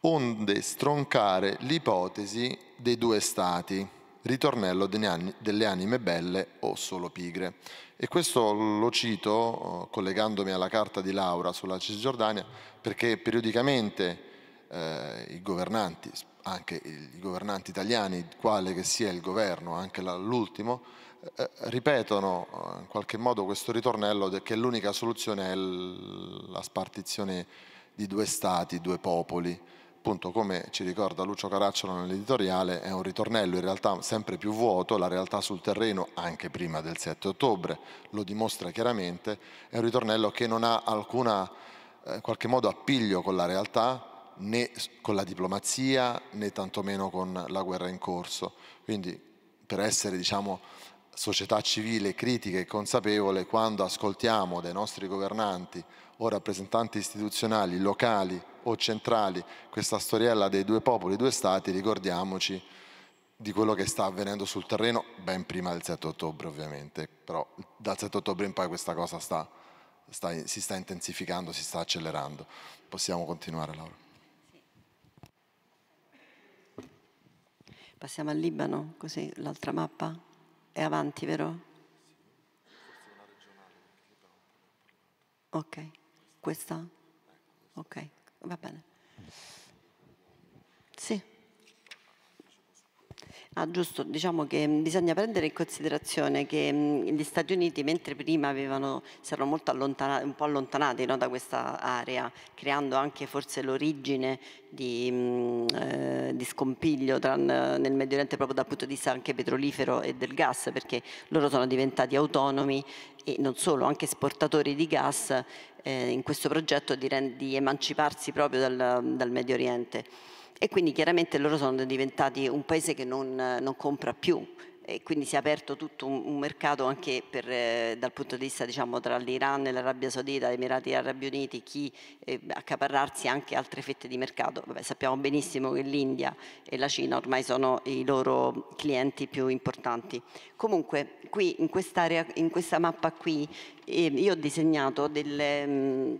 onde stroncare l'ipotesi dei due stati, ritornello delle anime belle o solo pigre. E questo lo cito eh, collegandomi alla carta di Laura sulla Cisgiordania perché periodicamente eh, i governanti, anche i governanti italiani, quale che sia il governo, anche l'ultimo, eh, eh, ripetono in qualche modo questo ritornello che l'unica soluzione è la spartizione di due stati, due popoli appunto come ci ricorda Lucio Caracciolo nell'editoriale è un ritornello in realtà sempre più vuoto, la realtà sul terreno anche prima del 7 ottobre lo dimostra chiaramente, è un ritornello che non ha alcuna eh, qualche modo appiglio con la realtà né con la diplomazia né tantomeno con la guerra in corso. Quindi per essere diciamo società civile critica e consapevole quando ascoltiamo dai nostri governanti o rappresentanti istituzionali locali o centrali questa storiella dei due popoli, due stati, ricordiamoci di quello che sta avvenendo sul terreno ben prima del 7 ottobre ovviamente, però dal 7 ottobre in poi questa cosa sta, sta, si sta intensificando, si sta accelerando. Possiamo continuare Laura. Passiamo al Libano, così l'altra mappa è avanti, vero? Ok, questa? Ok. Va bene. Sì. Ah, giusto, diciamo che mm, bisogna prendere in considerazione che mm, gli Stati Uniti, mentre prima avevano, si erano molto allontanati, un po' allontanati no, da questa area, creando anche forse l'origine di, mm, eh, di, scompiglio tra, nel Medio Oriente proprio dal punto di vista anche petrolifero e del gas, perché loro sono diventati autonomi e non solo, anche esportatori di gas eh, in questo progetto di, di emanciparsi proprio dal, dal Medio Oriente e quindi chiaramente loro sono diventati un paese che non, non compra più e quindi si è aperto tutto un, un mercato anche per, eh, dal punto di vista diciamo, tra l'Iran e l'Arabia Saudita, gli Emirati Arabi Uniti, chi eh, accaparrarsi anche altre fette di mercato. Vabbè, sappiamo benissimo che l'India e la Cina ormai sono i loro clienti più importanti. Comunque qui in quest'area, in questa mappa qui, eh, io ho disegnato delle... Mh, mm,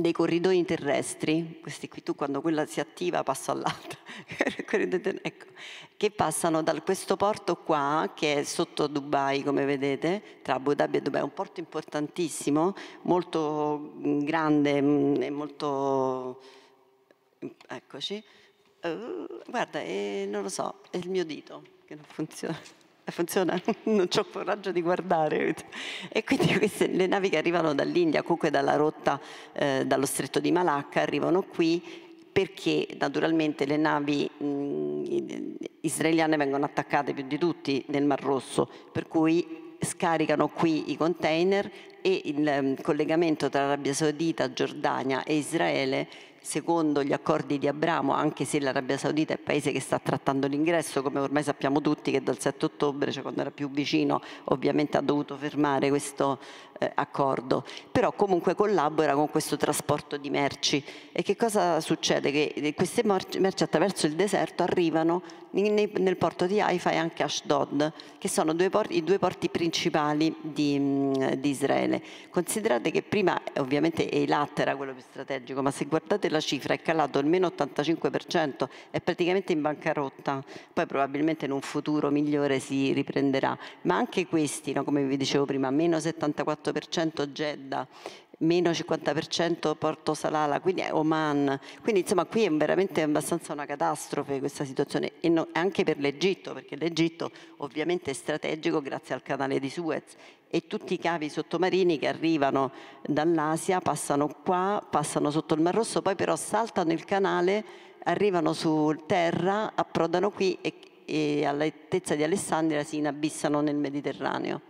dei corridoi terrestri, questi qui tu quando quella si attiva passo all'altra, ecco, che passano da questo porto qua, che è sotto Dubai come vedete, tra Abu Dhabi e Dubai, è un porto importantissimo, molto mm, grande mm, e molto... eccoci, uh, guarda, eh, non lo so, è il mio dito che non funziona. Eh, funziona, non ho coraggio di guardare. E quindi queste, le navi che arrivano dall'India, comunque dalla rotta, eh, dallo stretto di Malacca, arrivano qui perché naturalmente le navi mh, mm, israeliane vengono attaccate più di tutti nel Mar Rosso, per cui scaricano qui i container e il mm, collegamento tra Arabia Saudita, Giordania e Israele secondo gli accordi di Abramo, anche se l'Arabia Saudita è il paese che sta trattando l'ingresso, come ormai sappiamo tutti che dal 7 ottobre, cioè quando era più vicino, ovviamente ha dovuto fermare questo eh, accordo, però comunque collabora con questo trasporto di merci. E che cosa succede? Che eh, queste merci attraverso il deserto arrivano in, nel porto di Haifa e anche Ashdod, che sono due porti, i due porti principali di, di, Israele. Considerate che prima eh, ovviamente Eilat era quello più strategico, ma se guardate la cifra è calato almeno 85%, è praticamente in bancarotta, poi probabilmente in un futuro migliore si riprenderà, ma anche questi, no, come vi dicevo prima, meno 74 48% Jeddah, meno 50% Porto Salala, quindi Oman. Quindi insomma qui è veramente abbastanza una catastrofe questa situazione e no, anche per l'Egitto, perché l'Egitto ovviamente è strategico grazie al canale di Suez e tutti i cavi sottomarini che arrivano dall'Asia passano qua, passano sotto il Mar Rosso, poi però saltano il canale, arrivano su terra, approdano qui e, e all'altezza di Alessandria si inabissano nel Mediterraneo.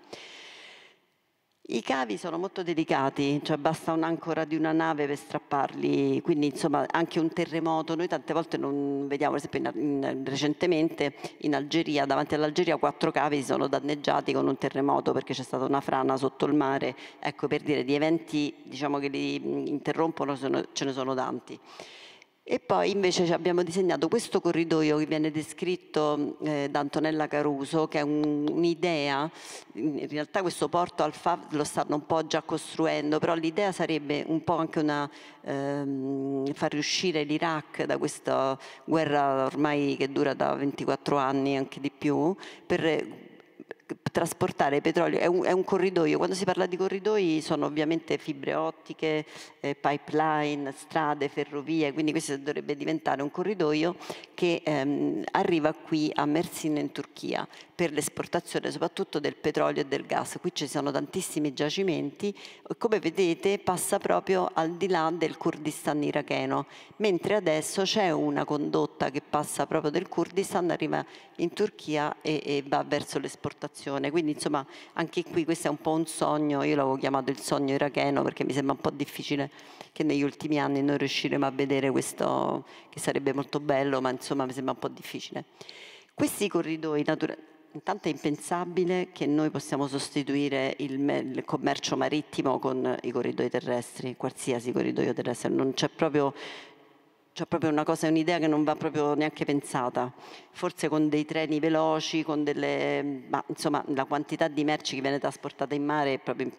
I cavi sono molto delicati, cioè basta un'ancora di una nave per strapparli, quindi insomma anche un terremoto, noi tante volte non vediamo, per esempio in, in, eh, recentemente in Algeria, davanti all'Algeria quattro cavi si sono danneggiati con un terremoto perché c'è stata una frana sotto il mare, ecco per dire di eventi diciamo, che li interrompono ce ne sono tanti. E poi invece abbiamo disegnato questo corridoio che viene descritto eh, da Antonella Caruso, che è un'idea, in realtà questo porto al FAV lo stanno un po' già costruendo, però l'idea sarebbe un po' anche una, ehm, far riuscire l'Iraq da questa guerra ormai che dura da 24 anni, anche di più, per trasportare petrolio, è un, è un, corridoio, quando si parla di corridoi sono ovviamente fibre ottiche, eh, pipeline, strade, ferrovie, quindi questo dovrebbe diventare un corridoio che ehm, arriva qui a Mersin in Turchia per l'esportazione soprattutto del petrolio e del gas. Qui ci sono tantissimi giacimenti, come vedete passa proprio al di là del Kurdistan iracheno, mentre adesso c'è una condotta che passa proprio del Kurdistan, arriva in Turchia e, e va verso l'esportazione. Quindi insomma anche qui questo è un po' un sogno, io l'avevo chiamato il sogno iracheno perché mi sembra un po' difficile che negli ultimi anni noi riusciremo a vedere questo, che sarebbe molto bello, ma insomma mi sembra un po' difficile. Questi corridoi naturali Intanto è impensabile che noi possiamo sostituire il, il commercio marittimo con i corridoi terrestri, qualsiasi corridoio terrestre, non c'è proprio c'è proprio una cosa, un'idea che non va proprio neanche pensata. Forse con dei treni veloci, con delle. ma insomma la quantità di merci che viene trasportata in mare è proprio.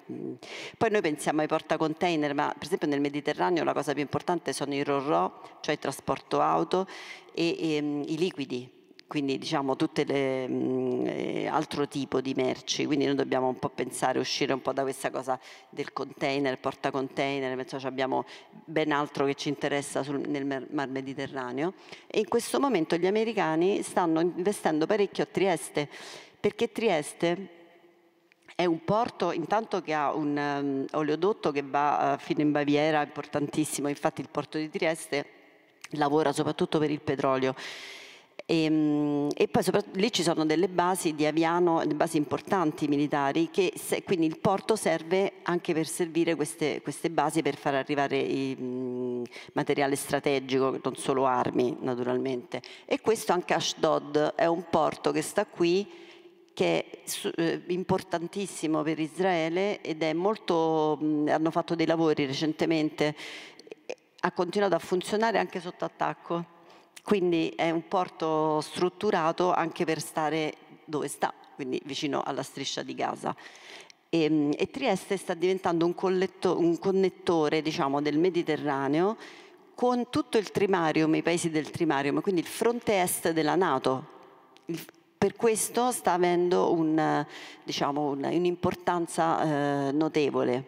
Poi noi pensiamo ai portacontainer, ma per esempio nel Mediterraneo la cosa più importante sono i RORO, cioè il trasporto auto e, e ehm, i liquidi quindi diciamo tutte le mh, mm, eh, altro tipo di merci, quindi noi dobbiamo un po' pensare, uscire un po' da questa cosa del container, porta container, insomma, abbiamo ben altro che ci interessa sul, nel Mar Mediterraneo e in questo momento gli americani stanno investendo parecchio a Trieste perché Trieste è un porto intanto che ha un um, oleodotto che va uh, fino in Baviera, importantissimo, infatti il porto di Trieste lavora soprattutto per il petrolio e, ehm, e poi soprattutto lì ci sono delle basi di Aviano, delle basi importanti militari, che se, quindi il porto serve anche per servire queste, queste basi per far arrivare i, mm, materiale strategico, non solo armi naturalmente. E questo anche Ashdod è un porto che sta qui che è eh, importantissimo per Israele ed è molto, mm, hanno fatto dei lavori recentemente, ha continuato a funzionare anche sotto attacco quindi è un porto strutturato anche per stare dove sta, quindi vicino alla striscia di Gaza. E, ehm, e Trieste sta diventando un, colletto, un connettore diciamo, del Mediterraneo con tutto il Trimarium, i paesi del Trimarium, quindi il fronte est della Nato. Il, per questo sta avendo un'importanza diciamo, un eh, notevole.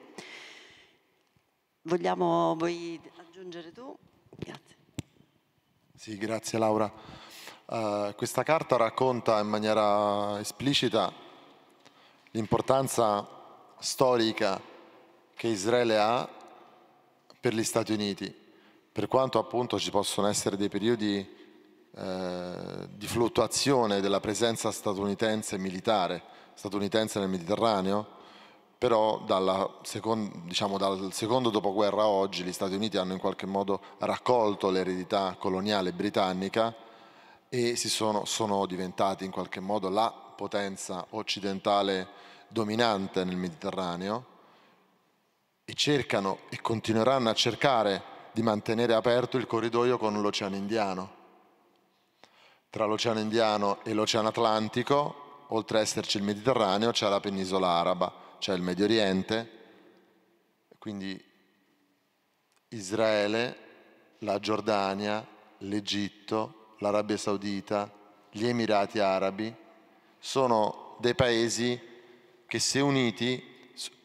Vogliamo, vuoi aggiungere tu? Grazie. Sì, grazie Laura. Uh, questa carta racconta in maniera esplicita l'importanza storica che Israele ha per gli Stati Uniti, per quanto appunto ci possono essere dei periodi eh, di fluttuazione della presenza statunitense militare, statunitense nel Mediterraneo, però second, diciamo, dal secondo dopoguerra a oggi gli Stati Uniti hanno in qualche modo raccolto l'eredità coloniale britannica e sono, sono, diventati in qualche modo la potenza occidentale dominante nel Mediterraneo e cercano e continueranno a cercare di mantenere aperto il corridoio con l'Oceano Indiano. Tra l'Oceano Indiano e l'Oceano Atlantico, oltre ad esserci il Mediterraneo, c'è la penisola araba c'è il Medio Oriente, quindi Israele, la Giordania, l'Egitto, l'Arabia Saudita, gli Emirati Arabi, sono dei paesi che se uniti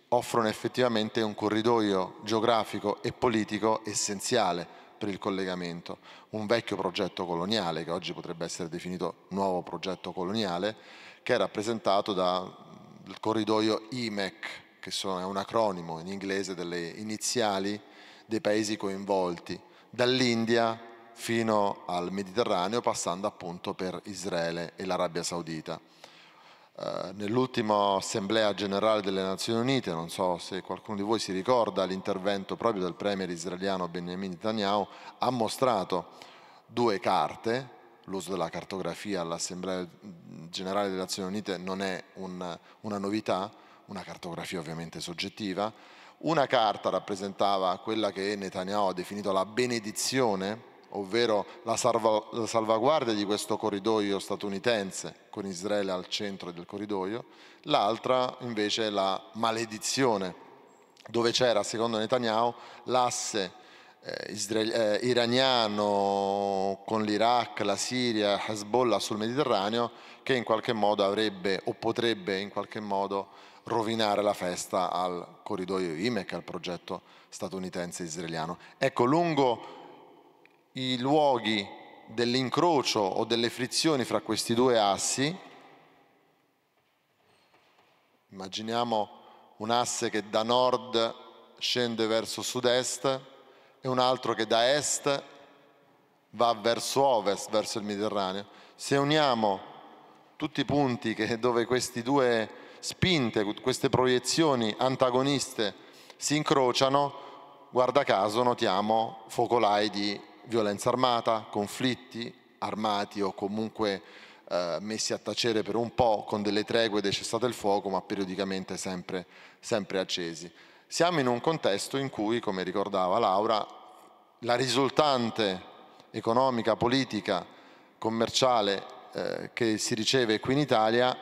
offrono effettivamente un corridoio geografico e politico essenziale per il collegamento, un vecchio progetto coloniale che oggi potrebbe essere definito nuovo progetto coloniale, che è rappresentato da il corridoio IMEC, che è un acronimo in inglese delle iniziali dei paesi coinvolti, dall'India fino al Mediterraneo, passando appunto per Israele e l'Arabia Saudita. Eh, Nell'ultima assemblea generale delle Nazioni Unite, non so se qualcuno di voi si ricorda, l'intervento proprio del premier israeliano Benjamin Netanyahu ha mostrato due carte l'uso della cartografia all'Assemblea Generale delle Nazioni Unite non è un, una novità, una cartografia ovviamente soggettiva. Una carta rappresentava quella che Netanyahu ha definito la benedizione, ovvero la, salva, la salvaguardia di questo corridoio statunitense con Israele al centro del corridoio, l'altra invece la maledizione, dove c'era, secondo Netanyahu, l'asse eh, eh, iraniano con l'Iraq, la Siria, Hezbollah sul Mediterraneo che in qualche modo avrebbe o potrebbe in qualche modo rovinare la festa al corridoio IMEC, al progetto statunitense-israeliano. Ecco, lungo i luoghi dell'incrocio o delle frizioni fra questi due assi, immaginiamo un asse che da nord scende verso sud-est, e un altro che da est va verso ovest, verso il Mediterraneo. Se uniamo tutti i punti che, dove queste due spinte, queste proiezioni antagoniste si incrociano, guarda caso notiamo focolai di violenza armata, conflitti armati o comunque eh, messi a tacere per un po' con delle tregue dei è cessato il fuoco, ma periodicamente sempre, sempre accesi. Siamo in un contesto in cui, come ricordava Laura, la risultante economica, politica, commerciale eh, che si riceve qui in Italia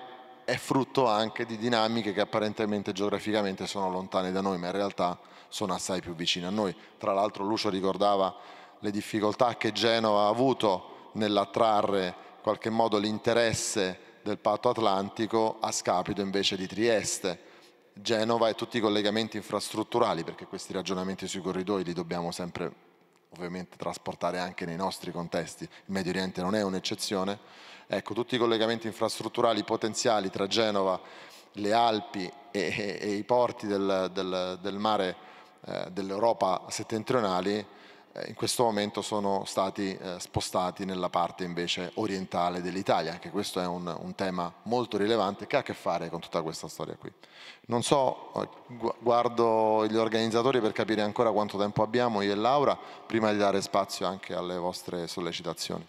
è frutto anche di dinamiche che apparentemente geograficamente sono lontane da noi, ma in realtà sono assai più vicine a noi. Tra l'altro Lucio ricordava le difficoltà che Genova ha avuto nell'attrarre in qualche modo l'interesse del patto atlantico a scapito invece di Trieste Genova e tutti i collegamenti infrastrutturali, perché questi ragionamenti sui corridoi li dobbiamo sempre ovviamente trasportare anche nei nostri contesti, il Medio Oriente non è un'eccezione, ecco tutti i collegamenti infrastrutturali potenziali tra Genova, le Alpi e, e, e i porti del, del, del mare eh, dell'Europa settentrionali eh, in questo momento sono stati eh, spostati nella parte invece orientale dell'Italia, anche questo è un, un, tema molto rilevante che ha a che fare con tutta questa storia qui. Non so, eh, guardo gli organizzatori per capire ancora quanto tempo abbiamo io e Laura, prima di dare spazio anche alle vostre sollecitazioni.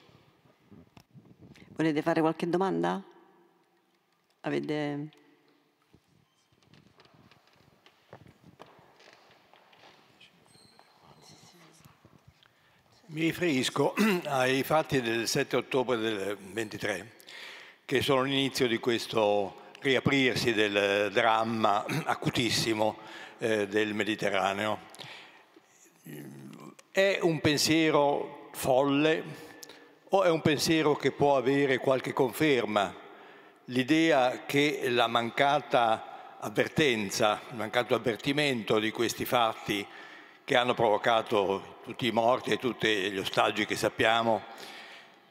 Volete fare qualche domanda? Avete... Mi riferisco ai fatti del 7 ottobre del 23, che sono l'inizio di questo riaprirsi del dramma acutissimo eh, del Mediterraneo. È un pensiero folle o è un pensiero che può avere qualche conferma? L'idea che la mancata avvertenza, il mancato avvertimento di questi fatti che hanno provocato tutti i morti e tutti gli ostaggi che sappiamo,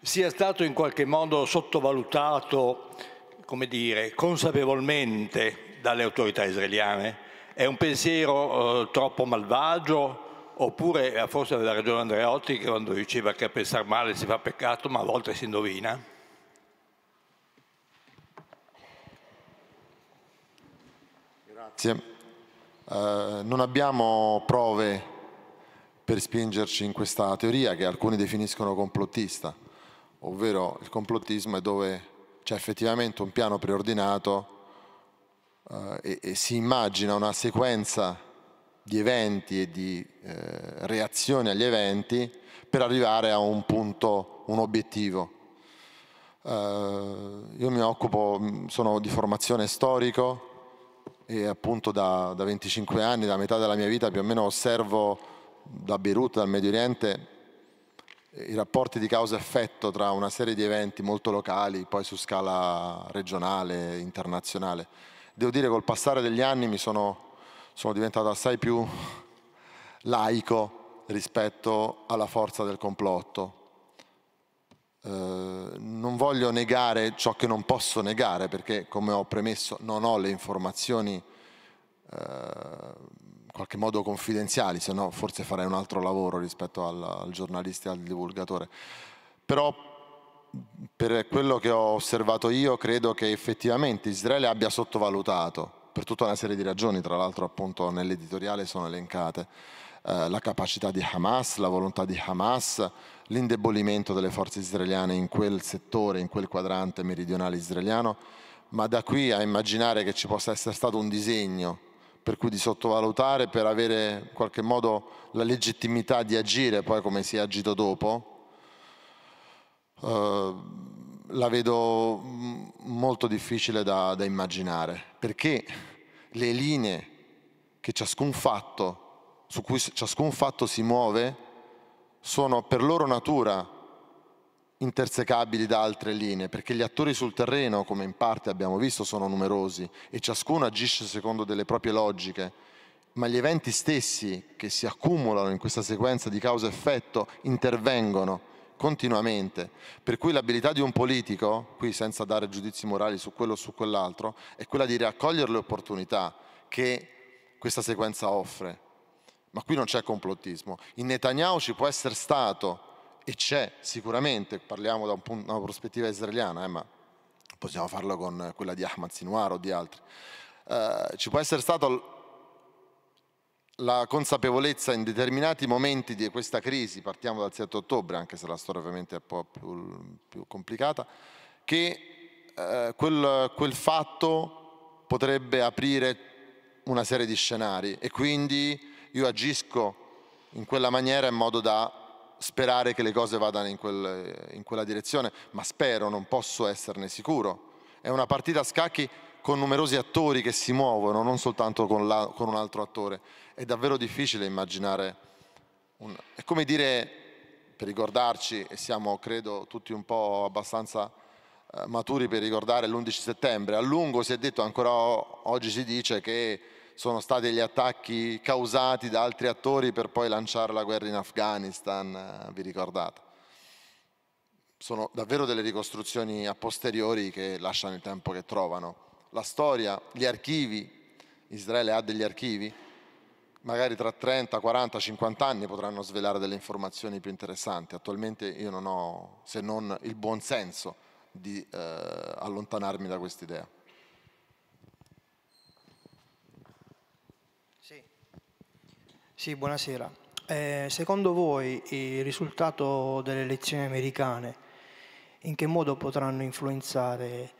sia stato in qualche modo sottovalutato, come dire, consapevolmente dalle autorità israeliane? È un pensiero eh, troppo malvagio? Oppure eh, forse aveva ragione Andreotti quando diceva che a pensare male si fa peccato, ma a volte si indovina? Grazie. Eh, non abbiamo prove per spingerci in questa teoria che alcuni definiscono complottista, ovvero il complottismo è dove c'è effettivamente un piano preordinato eh, e, e, si immagina una sequenza di eventi e di eh, reazioni agli eventi per arrivare a un punto, un obiettivo. Eh, io mi occupo, mm, sono di formazione storico, e appunto da, da 25 anni, da metà della mia vita più o meno osservo da Beirut, dal Medio Oriente, i rapporti di causa-effetto tra una serie di eventi molto locali, poi su scala regionale, internazionale. Devo dire che col passare degli anni mi sono, sono diventato assai più laico rispetto alla forza del complotto, eh, non voglio negare ciò che non posso negare perché, come ho premesso, non ho le informazioni uh, in qualche modo confidenziali, se no forse farei un altro lavoro rispetto al, al giornalista e al divulgatore. Però per quello che ho osservato io credo che effettivamente Israele abbia sottovalutato, per tutta una serie di ragioni, tra l'altro appunto nell'editoriale sono elencate, uh, la capacità di Hamas, la volontà di Hamas, l'indebolimento delle forze israeliane in quel settore, in quel quadrante meridionale israeliano, ma da qui a immaginare che ci possa essere stato un disegno per cui di sottovalutare per avere in qualche modo la legittimità di agire poi come si è agito dopo, eh, la vedo molto difficile da, da immaginare, perché le linee che ciascun fatto, su cui ciascun fatto si muove sono per loro natura intersecabili da altre linee, perché gli attori sul terreno, come in parte abbiamo visto, sono numerosi e ciascuno agisce secondo delle proprie logiche, ma gli eventi stessi che si accumulano in questa sequenza di causa-effetto intervengono continuamente, per cui l'abilità di un politico, qui senza dare giudizi morali su quello o su quell'altro, è quella di raccogliere le opportunità che questa sequenza offre ma qui non c'è complottismo. In Netanyahu ci può essere stato, e c'è sicuramente, parliamo da un punto, una prospettiva israeliana, eh, ma possiamo farlo con quella di Ahmad Sinwar o di altri, eh, ci può essere stata la consapevolezza in determinati momenti di questa crisi, partiamo dal 7 ottobre, anche se la storia ovviamente è un po' più, più complicata, che eh, quel, quel fatto potrebbe aprire una serie di scenari e quindi io agisco in quella maniera in modo da sperare che le cose vadano in, quel, in quella direzione, ma spero, non posso esserne sicuro. È una partita a scacchi con numerosi attori che si muovono, non soltanto con, la, con un altro attore. È davvero difficile immaginare... Un... È come dire, per ricordarci, e siamo credo tutti un po' abbastanza eh, maturi per ricordare l'11 settembre, a lungo si è detto, ancora oggi si dice che sono stati gli attacchi causati da altri attori per poi lanciare la guerra in Afghanistan, eh, vi ricordate? Sono davvero delle ricostruzioni a posteriori che lasciano il tempo che trovano. La storia, gli archivi, Israele ha degli archivi, magari tra 30, 40, 50 anni potranno svelare delle informazioni più interessanti. Attualmente io non ho se non il buon senso di eh, allontanarmi da quest'idea. Sì, buonasera. Eh, secondo voi il risultato delle elezioni americane in che modo potranno influenzare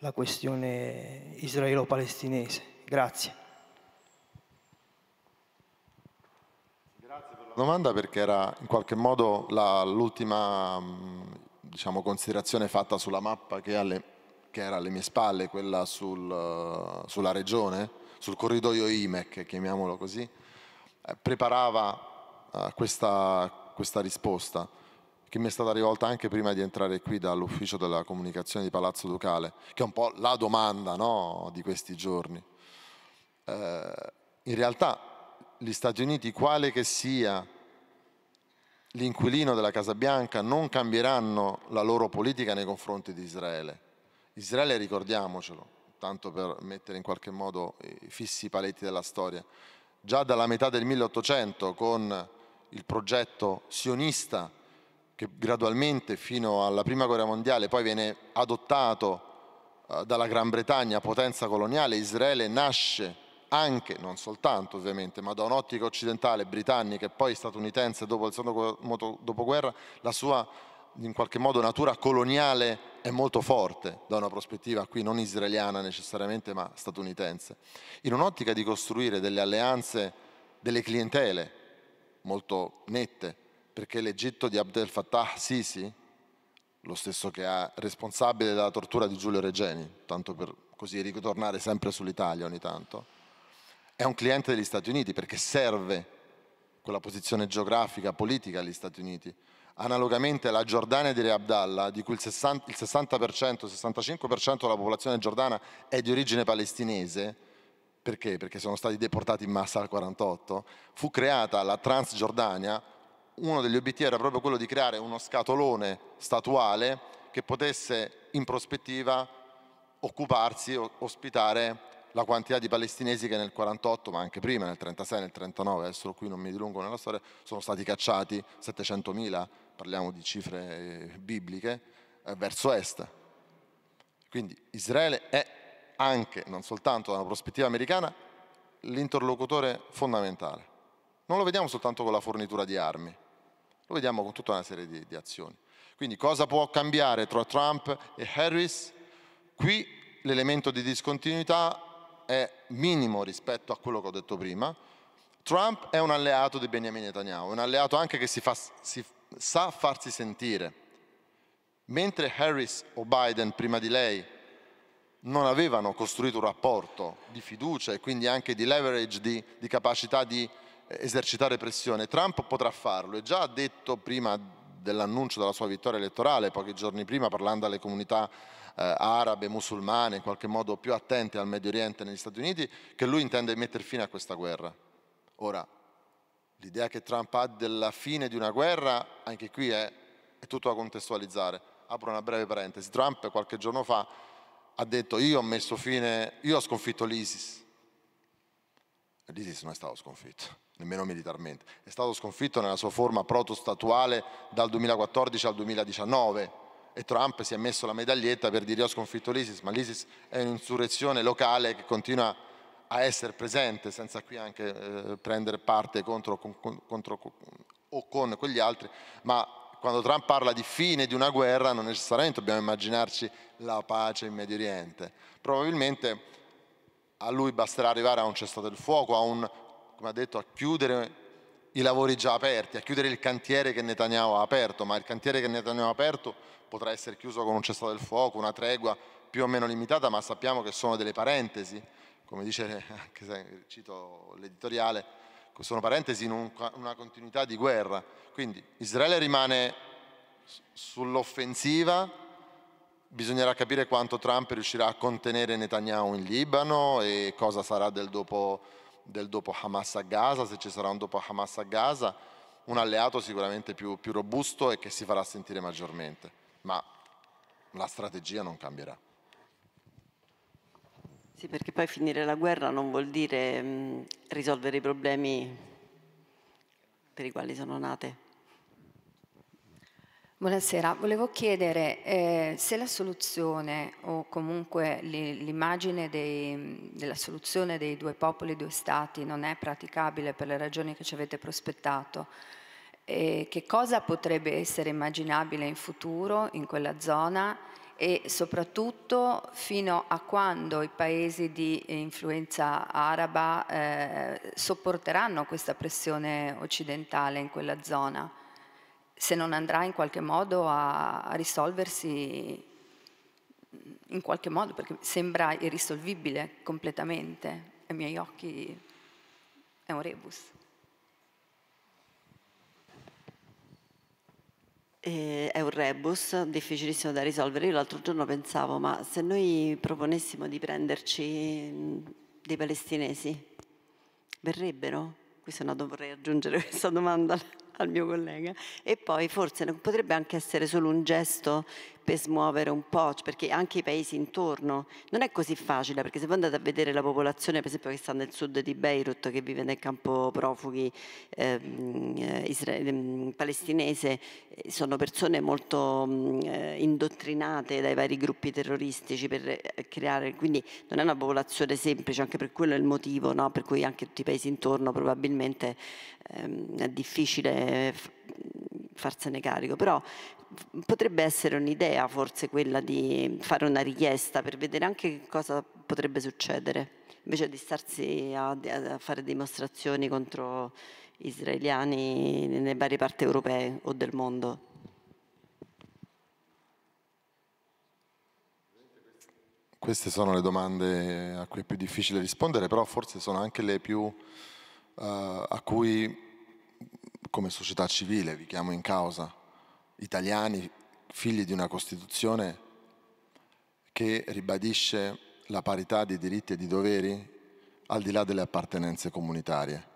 la questione israelo-palestinese? Grazie. Grazie per la domanda perché era in qualche modo l'ultima mm, diciamo, considerazione fatta sulla mappa che, alle, che, era alle mie spalle, quella sul, sulla regione, sul corridoio IMEC, chiamiamolo così eh, preparava uh, questa, questa risposta che mi è stata rivolta anche prima di entrare qui dall'ufficio della comunicazione di Palazzo Ducale, che è un po' la domanda no, di questi giorni. Eh, in realtà gli Stati Uniti, quale che sia l'inquilino della Casa Bianca, non cambieranno la loro politica nei confronti di Israele. Israele, ricordiamocelo, tanto per mettere in qualche modo i fissi paletti della storia, già dalla metà del 1800 con il progetto sionista che gradualmente fino alla prima guerra mondiale poi viene adottato eh, dalla Gran Bretagna, potenza coloniale, Israele nasce anche, non soltanto ovviamente, ma da un'ottica occidentale, britannica e poi statunitense dopo il secondo dopoguerra, la sua in qualche modo natura coloniale è molto forte da una prospettiva qui non israeliana necessariamente ma statunitense, in un'ottica di costruire delle alleanze, delle clientele molto nette, perché l'Egitto di Abdel Fattah Sisi, lo stesso che è responsabile della tortura di Giulio Regeni, tanto per così ritornare sempre sull'Italia ogni tanto, è un cliente degli Stati Uniti perché serve quella posizione geografica, politica agli Stati Uniti Analogamente la Giordania di Re Abdallah, di cui il 60%, il 65% della popolazione giordana è di origine palestinese, perché? Perché sono stati deportati in massa al 48, fu creata la Transgiordania, uno degli obiettivi era proprio quello di creare uno scatolone statuale che potesse in prospettiva occuparsi, ospitare la quantità di palestinesi che nel 48, ma anche prima, nel 36, nel 39, adesso qui non mi dilungo nella storia, sono stati cacciati 700.000 parliamo di cifre eh, bibliche, eh, verso est. Quindi Israele è anche, non soltanto dalla prospettiva americana, l'interlocutore fondamentale. Non lo vediamo soltanto con la fornitura di armi, lo vediamo con tutta una serie di, di azioni. Quindi cosa può cambiare tra Trump e Harris? Qui l'elemento di discontinuità è minimo rispetto a quello che ho detto prima. Trump è un alleato di Benjamin Netanyahu, un alleato anche che si fa, si sa farsi sentire. Mentre Harris o Biden prima di lei non avevano costruito un rapporto di fiducia e quindi anche di leverage, di, di capacità di eh, esercitare pressione, Trump potrà farlo e già ha detto prima dell'annuncio della sua vittoria elettorale, pochi giorni prima, parlando alle comunità eh, arabe, musulmane, in qualche modo più attente al Medio Oriente e negli Stati Uniti, che lui intende mettere fine a questa guerra. Ora, L'idea che Trump ha della fine di una guerra, anche qui è, è tutto da contestualizzare. Apro una breve parentesi. Trump qualche giorno fa ha detto io ho messo fine, io ho sconfitto l'ISIS. L'ISIS non è stato sconfitto, nemmeno militarmente. È stato sconfitto nella sua forma protostatuale dal 2014 al 2019 e Trump si è messo la medaglietta per dire io ho sconfitto l'ISIS, ma l'ISIS è un'insurrezione locale che continua a essere presente senza qui anche eh, prendere parte contro, con, contro, o con quegli altri, ma quando Trump parla di fine di una guerra non necessariamente dobbiamo immaginarci la pace in Medio Oriente. Probabilmente a lui basterà arrivare a un cesto del fuoco, a un, come ha detto, a chiudere i lavori già aperti, a chiudere il cantiere che Netanyahu ha aperto, ma il cantiere che Netanyahu ha aperto potrà essere chiuso con un cesto del fuoco, una tregua più o meno limitata, ma sappiamo che sono delle parentesi come dice, anche se cito l'editoriale, sono parentesi in un, una continuità di guerra. Quindi Israele rimane sull'offensiva, bisognerà capire quanto Trump riuscirà a contenere Netanyahu in Libano e cosa sarà del dopo, del dopo Hamas a Gaza, se ci sarà un dopo Hamas a Gaza, un alleato sicuramente più, più robusto e che si farà sentire maggiormente, ma la strategia non cambierà. Sì, perché poi finire la guerra non vuol dire mh, mm, risolvere i problemi per i quali sono nate. Buonasera, volevo chiedere eh, se la soluzione o comunque l'immagine della soluzione dei due popoli, due stati non è praticabile per le ragioni che ci avete prospettato, eh, che cosa potrebbe essere immaginabile in futuro in quella zona e soprattutto fino a quando i paesi di influenza araba eh, sopporteranno questa pressione occidentale in quella zona, se non andrà in qualche modo a, a risolversi in qualche modo, perché sembra irrisolvibile completamente, ai miei occhi è un rebus. eh, è un rebus difficilissimo da risolvere. Io l'altro giorno pensavo, ma se noi proponessimo di prenderci mm, dei palestinesi, verrebbero? Questa è una, vorrei aggiungere questa domanda al mio collega. E poi forse potrebbe anche essere solo un gesto per smuovere un po', perché anche i paesi intorno non è così facile, perché se voi andate a vedere la popolazione, per esempio, che sta nel sud di Beirut, che vive nel campo profughi ehm, eh, israel- ehm, palestinese, eh, sono persone molto mm, eh, indottrinate dai vari gruppi terroristici per eh, creare, quindi non è una popolazione semplice, anche per quello è il motivo, no? per cui anche tutti i paesi intorno probabilmente ehm, è difficile eh, farsene carico, però potrebbe essere un'idea forse quella di fare una richiesta per vedere anche cosa potrebbe succedere, invece di starsi a, a fare dimostrazioni contro israeliani nelle varie parti europee o del mondo. Queste sono le domande a cui è più difficile rispondere, però forse sono anche le più uh, a cui come società civile vi chiamo in causa italiani, figli di una Costituzione che ribadisce la parità di diritti e di doveri al di là delle appartenenze comunitarie,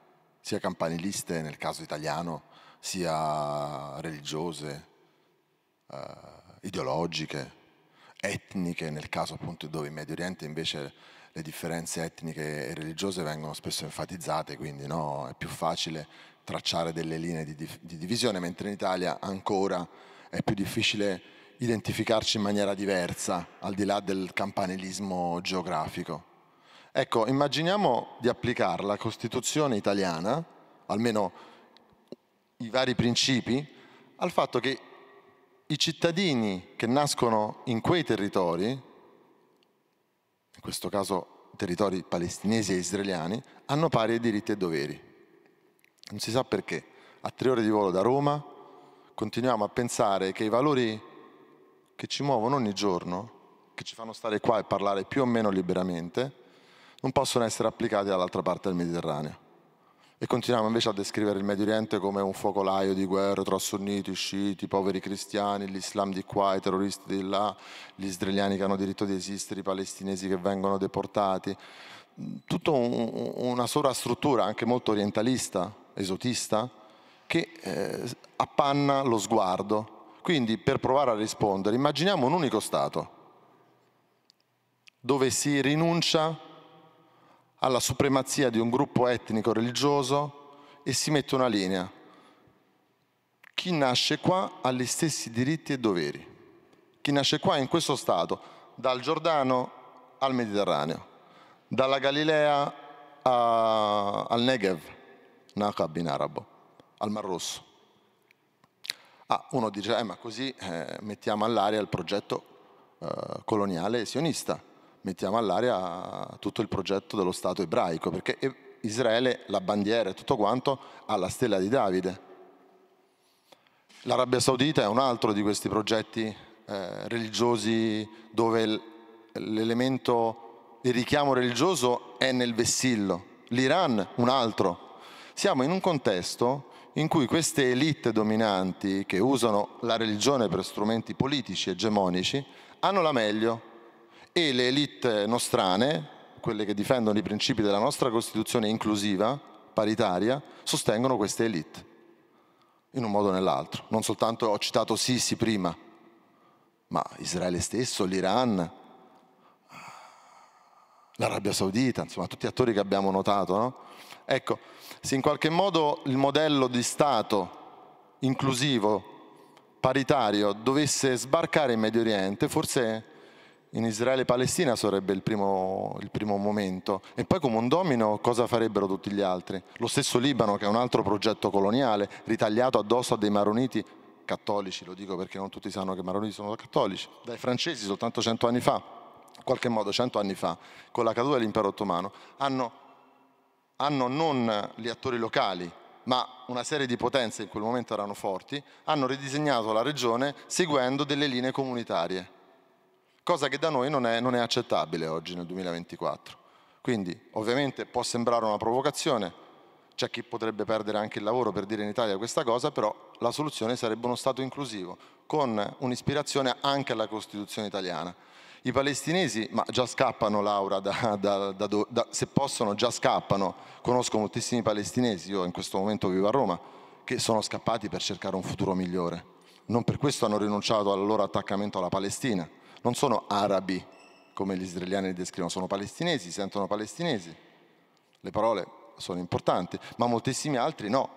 sia campaniliste nel caso italiano, sia religiose, eh, ideologiche, etniche nel caso appunto dove in Medio Oriente invece le differenze etniche e religiose vengono spesso enfatizzate, quindi no, è più facile tracciare delle linee di, di divisione, mentre in Italia ancora è più difficile identificarci in maniera diversa, al di là del campanilismo geografico. Ecco, immaginiamo di applicare la Costituzione italiana, almeno i vari principi, al fatto che i cittadini che nascono in quei territori, in questo caso territori palestinesi e israeliani, hanno pari diritti e doveri. Non si sa perché. A tre ore di volo da Roma continuiamo a pensare che i valori che ci muovono ogni giorno, che ci fanno stare qua e parlare più o meno liberamente, non possono essere applicati dall'altra parte del Mediterraneo. E continuiamo invece a descrivere il Medio Oriente come un focolaio di guerre tra sunniti, usciti, poveri cristiani, l'Islam di qua, i terroristi di là, gli israeliani che hanno diritto di esistere, i palestinesi che vengono deportati. Tutta un, una sovrastruttura anche molto orientalista esotista che eh, appanna lo sguardo. Quindi per provare a rispondere, immaginiamo un unico Stato dove si rinuncia alla supremazia di un gruppo etnico religioso e si mette una linea. Chi nasce qua ha gli stessi diritti e doveri. Chi nasce qua in questo Stato, dal Giordano al Mediterraneo, dalla Galilea a... al Negev, ناقة in arabo, al-Marrus. Ah, uno dice, eh, ma così eh, mettiamo all'aria il progetto eh, coloniale sionista, mettiamo all'aria tutto il progetto dello Stato ebraico, perché Israele, la bandiera e tutto quanto, ha la stella di Davide. L'Arabia Saudita è un altro di questi progetti eh, religiosi dove l'elemento, il richiamo religioso è nel vessillo. L'Iran, un altro, siamo in un contesto in cui queste elite dominanti che usano la religione per strumenti politici egemonici hanno la meglio e le elite nostrane, quelle che difendono i principi della nostra Costituzione inclusiva, paritaria, sostengono queste elite in un modo o nell'altro. Non soltanto ho citato Sisi prima, ma Israele stesso, l'Iran, l'Arabia Saudita, insomma tutti attori che abbiamo notato. No? Ecco, se in qualche modo il modello di Stato inclusivo, paritario, dovesse sbarcare in Medio Oriente, forse in Israele e Palestina sarebbe il primo, il primo, momento. E poi come un domino cosa farebbero tutti gli altri? Lo stesso Libano, che è un altro progetto coloniale, ritagliato addosso a dei maroniti cattolici, lo dico perché non tutti sanno che i maroniti sono cattolici, dai francesi soltanto cento anni fa qualche modo cento anni fa, con la caduta dell'impero ottomano, hanno, hanno non gli attori locali, ma una serie di potenze in quel momento erano forti, hanno ridisegnato la regione seguendo delle linee comunitarie, cosa che da noi non è, non è accettabile oggi nel 2024. Quindi ovviamente può sembrare una provocazione, c'è chi potrebbe perdere anche il lavoro per dire in Italia questa cosa, però la soluzione sarebbe uno Stato inclusivo, con un'ispirazione anche alla Costituzione italiana. I palestinesi, ma già scappano Laura, da, da, da, se possono già scappano, conosco moltissimi palestinesi, io in questo momento vivo a Roma, che sono scappati per cercare un futuro migliore. Non per questo hanno rinunciato al loro attaccamento alla Palestina. Non sono arabi, come gli israeliani li descrivono, sono palestinesi, sentono palestinesi. Le parole sono importanti, ma moltissimi altri no.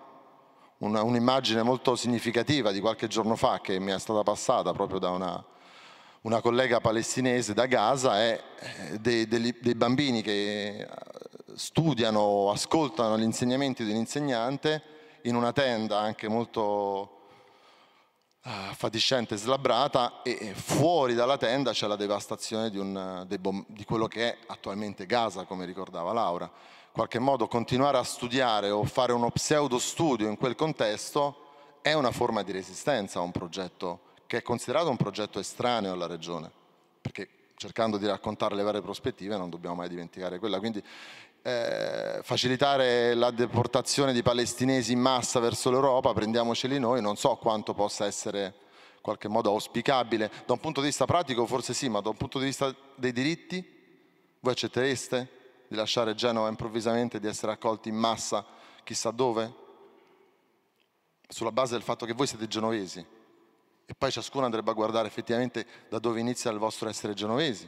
un'immagine molto significativa di qualche giorno fa che mi è stata passata proprio da una, una collega palestinese da Gaza è eh, dei, dei, dei bambini che eh, studiano, o ascoltano gli insegnamenti di un insegnante in una tenda anche molto eh, fatiscente e slabrata e fuori dalla tenda c'è la devastazione di, un, di, quello che è attualmente Gaza, come ricordava Laura. In qualche modo continuare a studiare o fare uno pseudo studio in quel contesto è una forma di resistenza a un progetto che è considerato un progetto estraneo alla regione, perché cercando di raccontare le varie prospettive non dobbiamo mai dimenticare quella. Quindi eh, facilitare la deportazione di palestinesi in massa verso l'Europa, prendiamoceli noi, non so quanto possa essere in qualche modo auspicabile, da un punto di vista pratico forse sì, ma da un punto di vista dei diritti, voi accettereste di lasciare Genova improvvisamente, di essere accolti in massa chissà dove? Sulla base del fatto che voi siete genovesi, e poi ciascuno andrebbe a guardare effettivamente da dove inizia il vostro essere genovesi.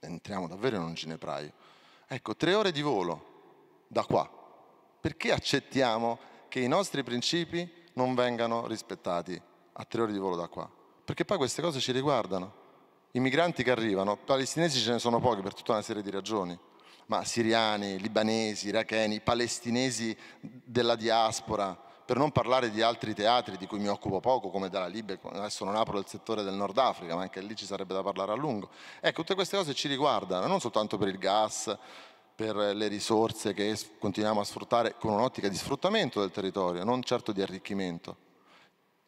Entriamo davvero in un ginepraio. Ecco, tre ore di volo da qua. Perché accettiamo che i nostri principi non vengano rispettati a tre ore di volo da qua? Perché poi queste cose ci riguardano. I migranti che arrivano, palestinesi ce ne sono pochi per tutta una serie di ragioni, ma siriani, libanesi, iracheni, palestinesi della diaspora, per non parlare di altri teatri di cui mi occupo poco, come dalla Libia, adesso non apro il settore del Nord Africa, ma anche lì ci sarebbe da parlare a lungo. Ecco, tutte queste cose ci riguardano, non soltanto per il gas, per le risorse che continuiamo a sfruttare con un'ottica di sfruttamento del territorio, non certo di arricchimento.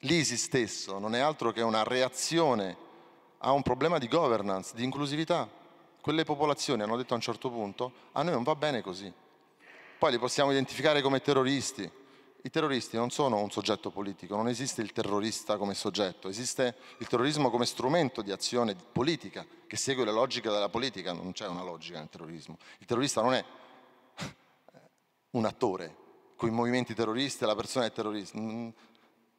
L'ISIS stesso non è altro che una reazione a un problema di governance, di inclusività. Quelle popolazioni hanno detto a un certo punto, a noi non va bene così. Poi li possiamo identificare come terroristi, i terroristi non sono un soggetto politico, non esiste il terrorista come soggetto, esiste il terrorismo come strumento di azione politica che segue la logica della politica, non c'è una logica nel terrorismo. Il terrorista non è un attore, con i movimenti terroristi la persona è terrorista. Mm,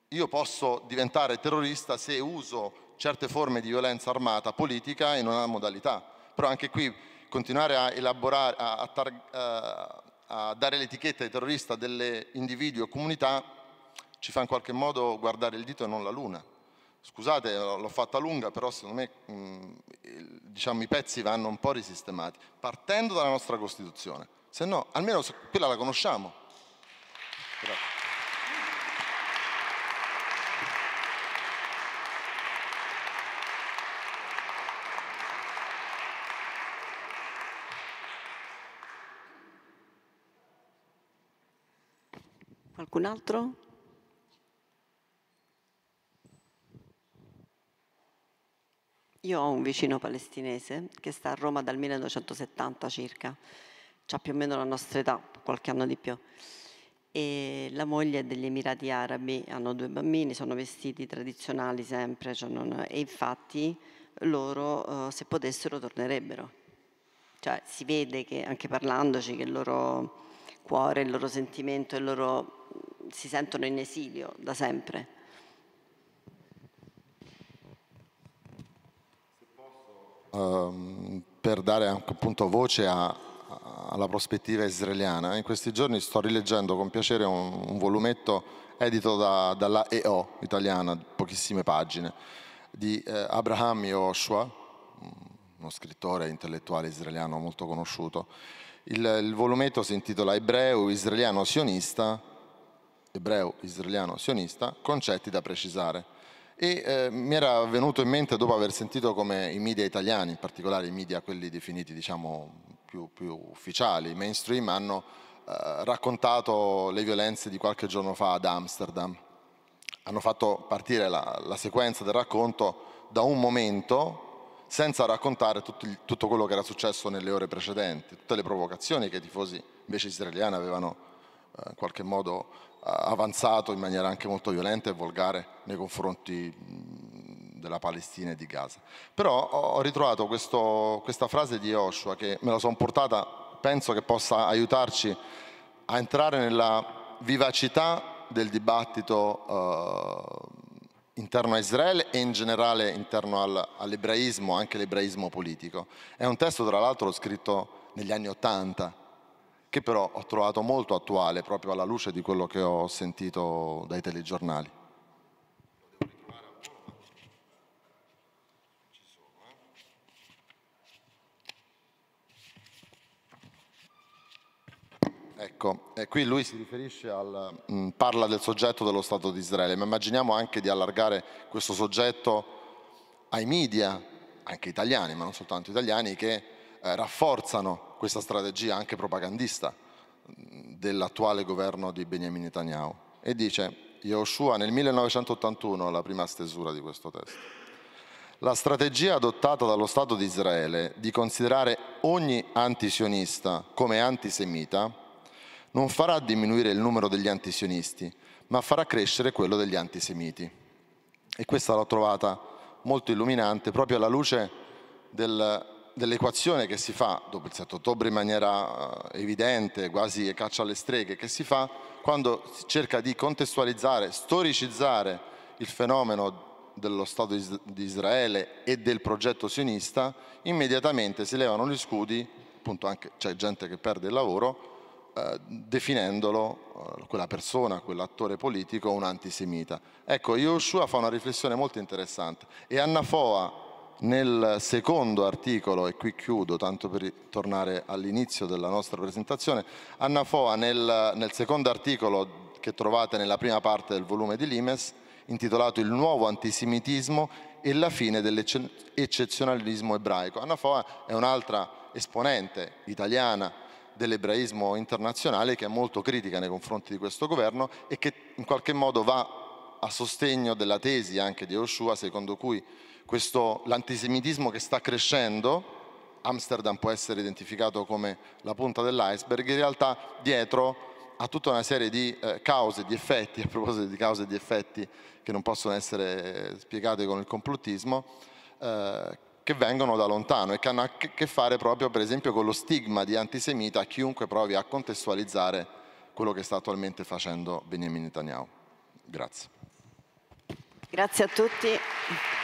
io posso diventare terrorista se uso certe forme di violenza armata politica in una modalità, però anche qui continuare a elaborare, a, a, tar, a dare l'etichetta di terrorista delle individui o comunità ci fa in qualche modo guardare il dito e non la luna. Scusate, l'ho fatta lunga, però secondo me mm, diciamo, i pezzi vanno un po' risistemati, partendo dalla nostra Costituzione. Se no, almeno quella la conosciamo. Grazie. Qualcun altro? Io ho un vicino palestinese che sta a Roma dal 1970 circa, ha più o meno la nostra età, qualche anno di più. E la moglie è degli Emirati Arabi, hanno due bambini, sono vestiti tradizionali sempre, cioè non... e infatti loro eh, se potessero tornerebbero. Cioè si vede che anche parlandoci che loro cuore, il loro sentimento, il loro... si sentono in esilio da sempre. Um, per dare anche appunto voce a, alla prospettiva israeliana. In questi giorni sto rileggendo con piacere un, un volumetto edito da, dalla EO italiana, pochissime pagine, di eh, Abraham Yoshua, uno scrittore intellettuale israeliano molto conosciuto, il, il volumetto si intitola Ebreo israeliano sionista, ebreo israeliano sionista, concetti da precisare. E eh, mi era venuto in mente dopo aver sentito come i media italiani, in particolare i media quelli definiti diciamo più, più ufficiali, mainstream, hanno eh, raccontato le violenze di qualche giorno fa ad Amsterdam. Hanno fatto partire la, la sequenza del racconto da un momento senza raccontare tutto, tutto quello che era successo nelle ore precedenti, tutte le provocazioni che i tifosi invece israeliani avevano eh, in qualche modo eh, avanzato in maniera anche molto violenta e volgare nei confronti della Palestina e di Gaza. Però ho ritrovato questo, questa frase di Joshua che me la sono portata, penso che possa aiutarci a entrare nella vivacità del dibattito eh, interno a Israele e in generale interno al, all'ebraismo, anche l'ebraismo politico. È un testo tra l'altro scritto negli anni Ottanta, che però ho trovato molto attuale proprio alla luce di quello che ho sentito dai telegiornali. Ecco, e qui lui si riferisce al, mm, parla del soggetto dello Stato di Israele, ma immaginiamo anche di allargare questo soggetto ai media, anche italiani, ma non soltanto italiani, che eh, rafforzano questa strategia anche propagandista mm, dell'attuale governo di Benjamin Netanyahu. E dice Yoshua nel 1981, la prima stesura di questo testo. La strategia adottata dallo Stato di Israele di considerare ogni antisionista come antisemita non farà diminuire il numero degli antisionisti, ma farà crescere quello degli antisemiti. E questa l'ho trovata molto illuminante proprio alla luce del, dell'equazione che si fa dopo il 7 ottobre in maniera eh, evidente, quasi caccia alle streghe, che si fa quando si cerca di contestualizzare, storicizzare il fenomeno dello Stato di Israele e del progetto sionista, immediatamente si levano gli scudi, appunto anche c'è cioè gente che perde il lavoro, eh, definendolo, eh, quella persona, quell'attore politico, un antisemita. Ecco, Yoshua fa una riflessione molto interessante e Anna Foa nel secondo articolo, e qui chiudo, tanto per tornare all'inizio della nostra presentazione, Annafoa nel, nel secondo articolo che trovate nella prima parte del volume di Limes, intitolato Il nuovo antisemitismo e la fine dell'eccezionalismo ebraico. Anna Foa è un'altra esponente italiana dell'ebraismo internazionale che è molto critica nei confronti di questo governo e che in qualche modo va a sostegno della tesi anche di Oshua secondo cui l'antisemitismo che sta crescendo, Amsterdam può essere identificato come la punta dell'iceberg, in realtà dietro ha tutta una serie di eh, cause e di effetti, a proposito di cause e di effetti che non possono essere eh, spiegate con il complottismo, eh, che vengono da lontano e che hanno a che fare proprio per esempio con lo stigma di antisemita a chiunque provi a contestualizzare quello che sta attualmente facendo Benjamin Netanyahu. Grazie. Grazie a tutti.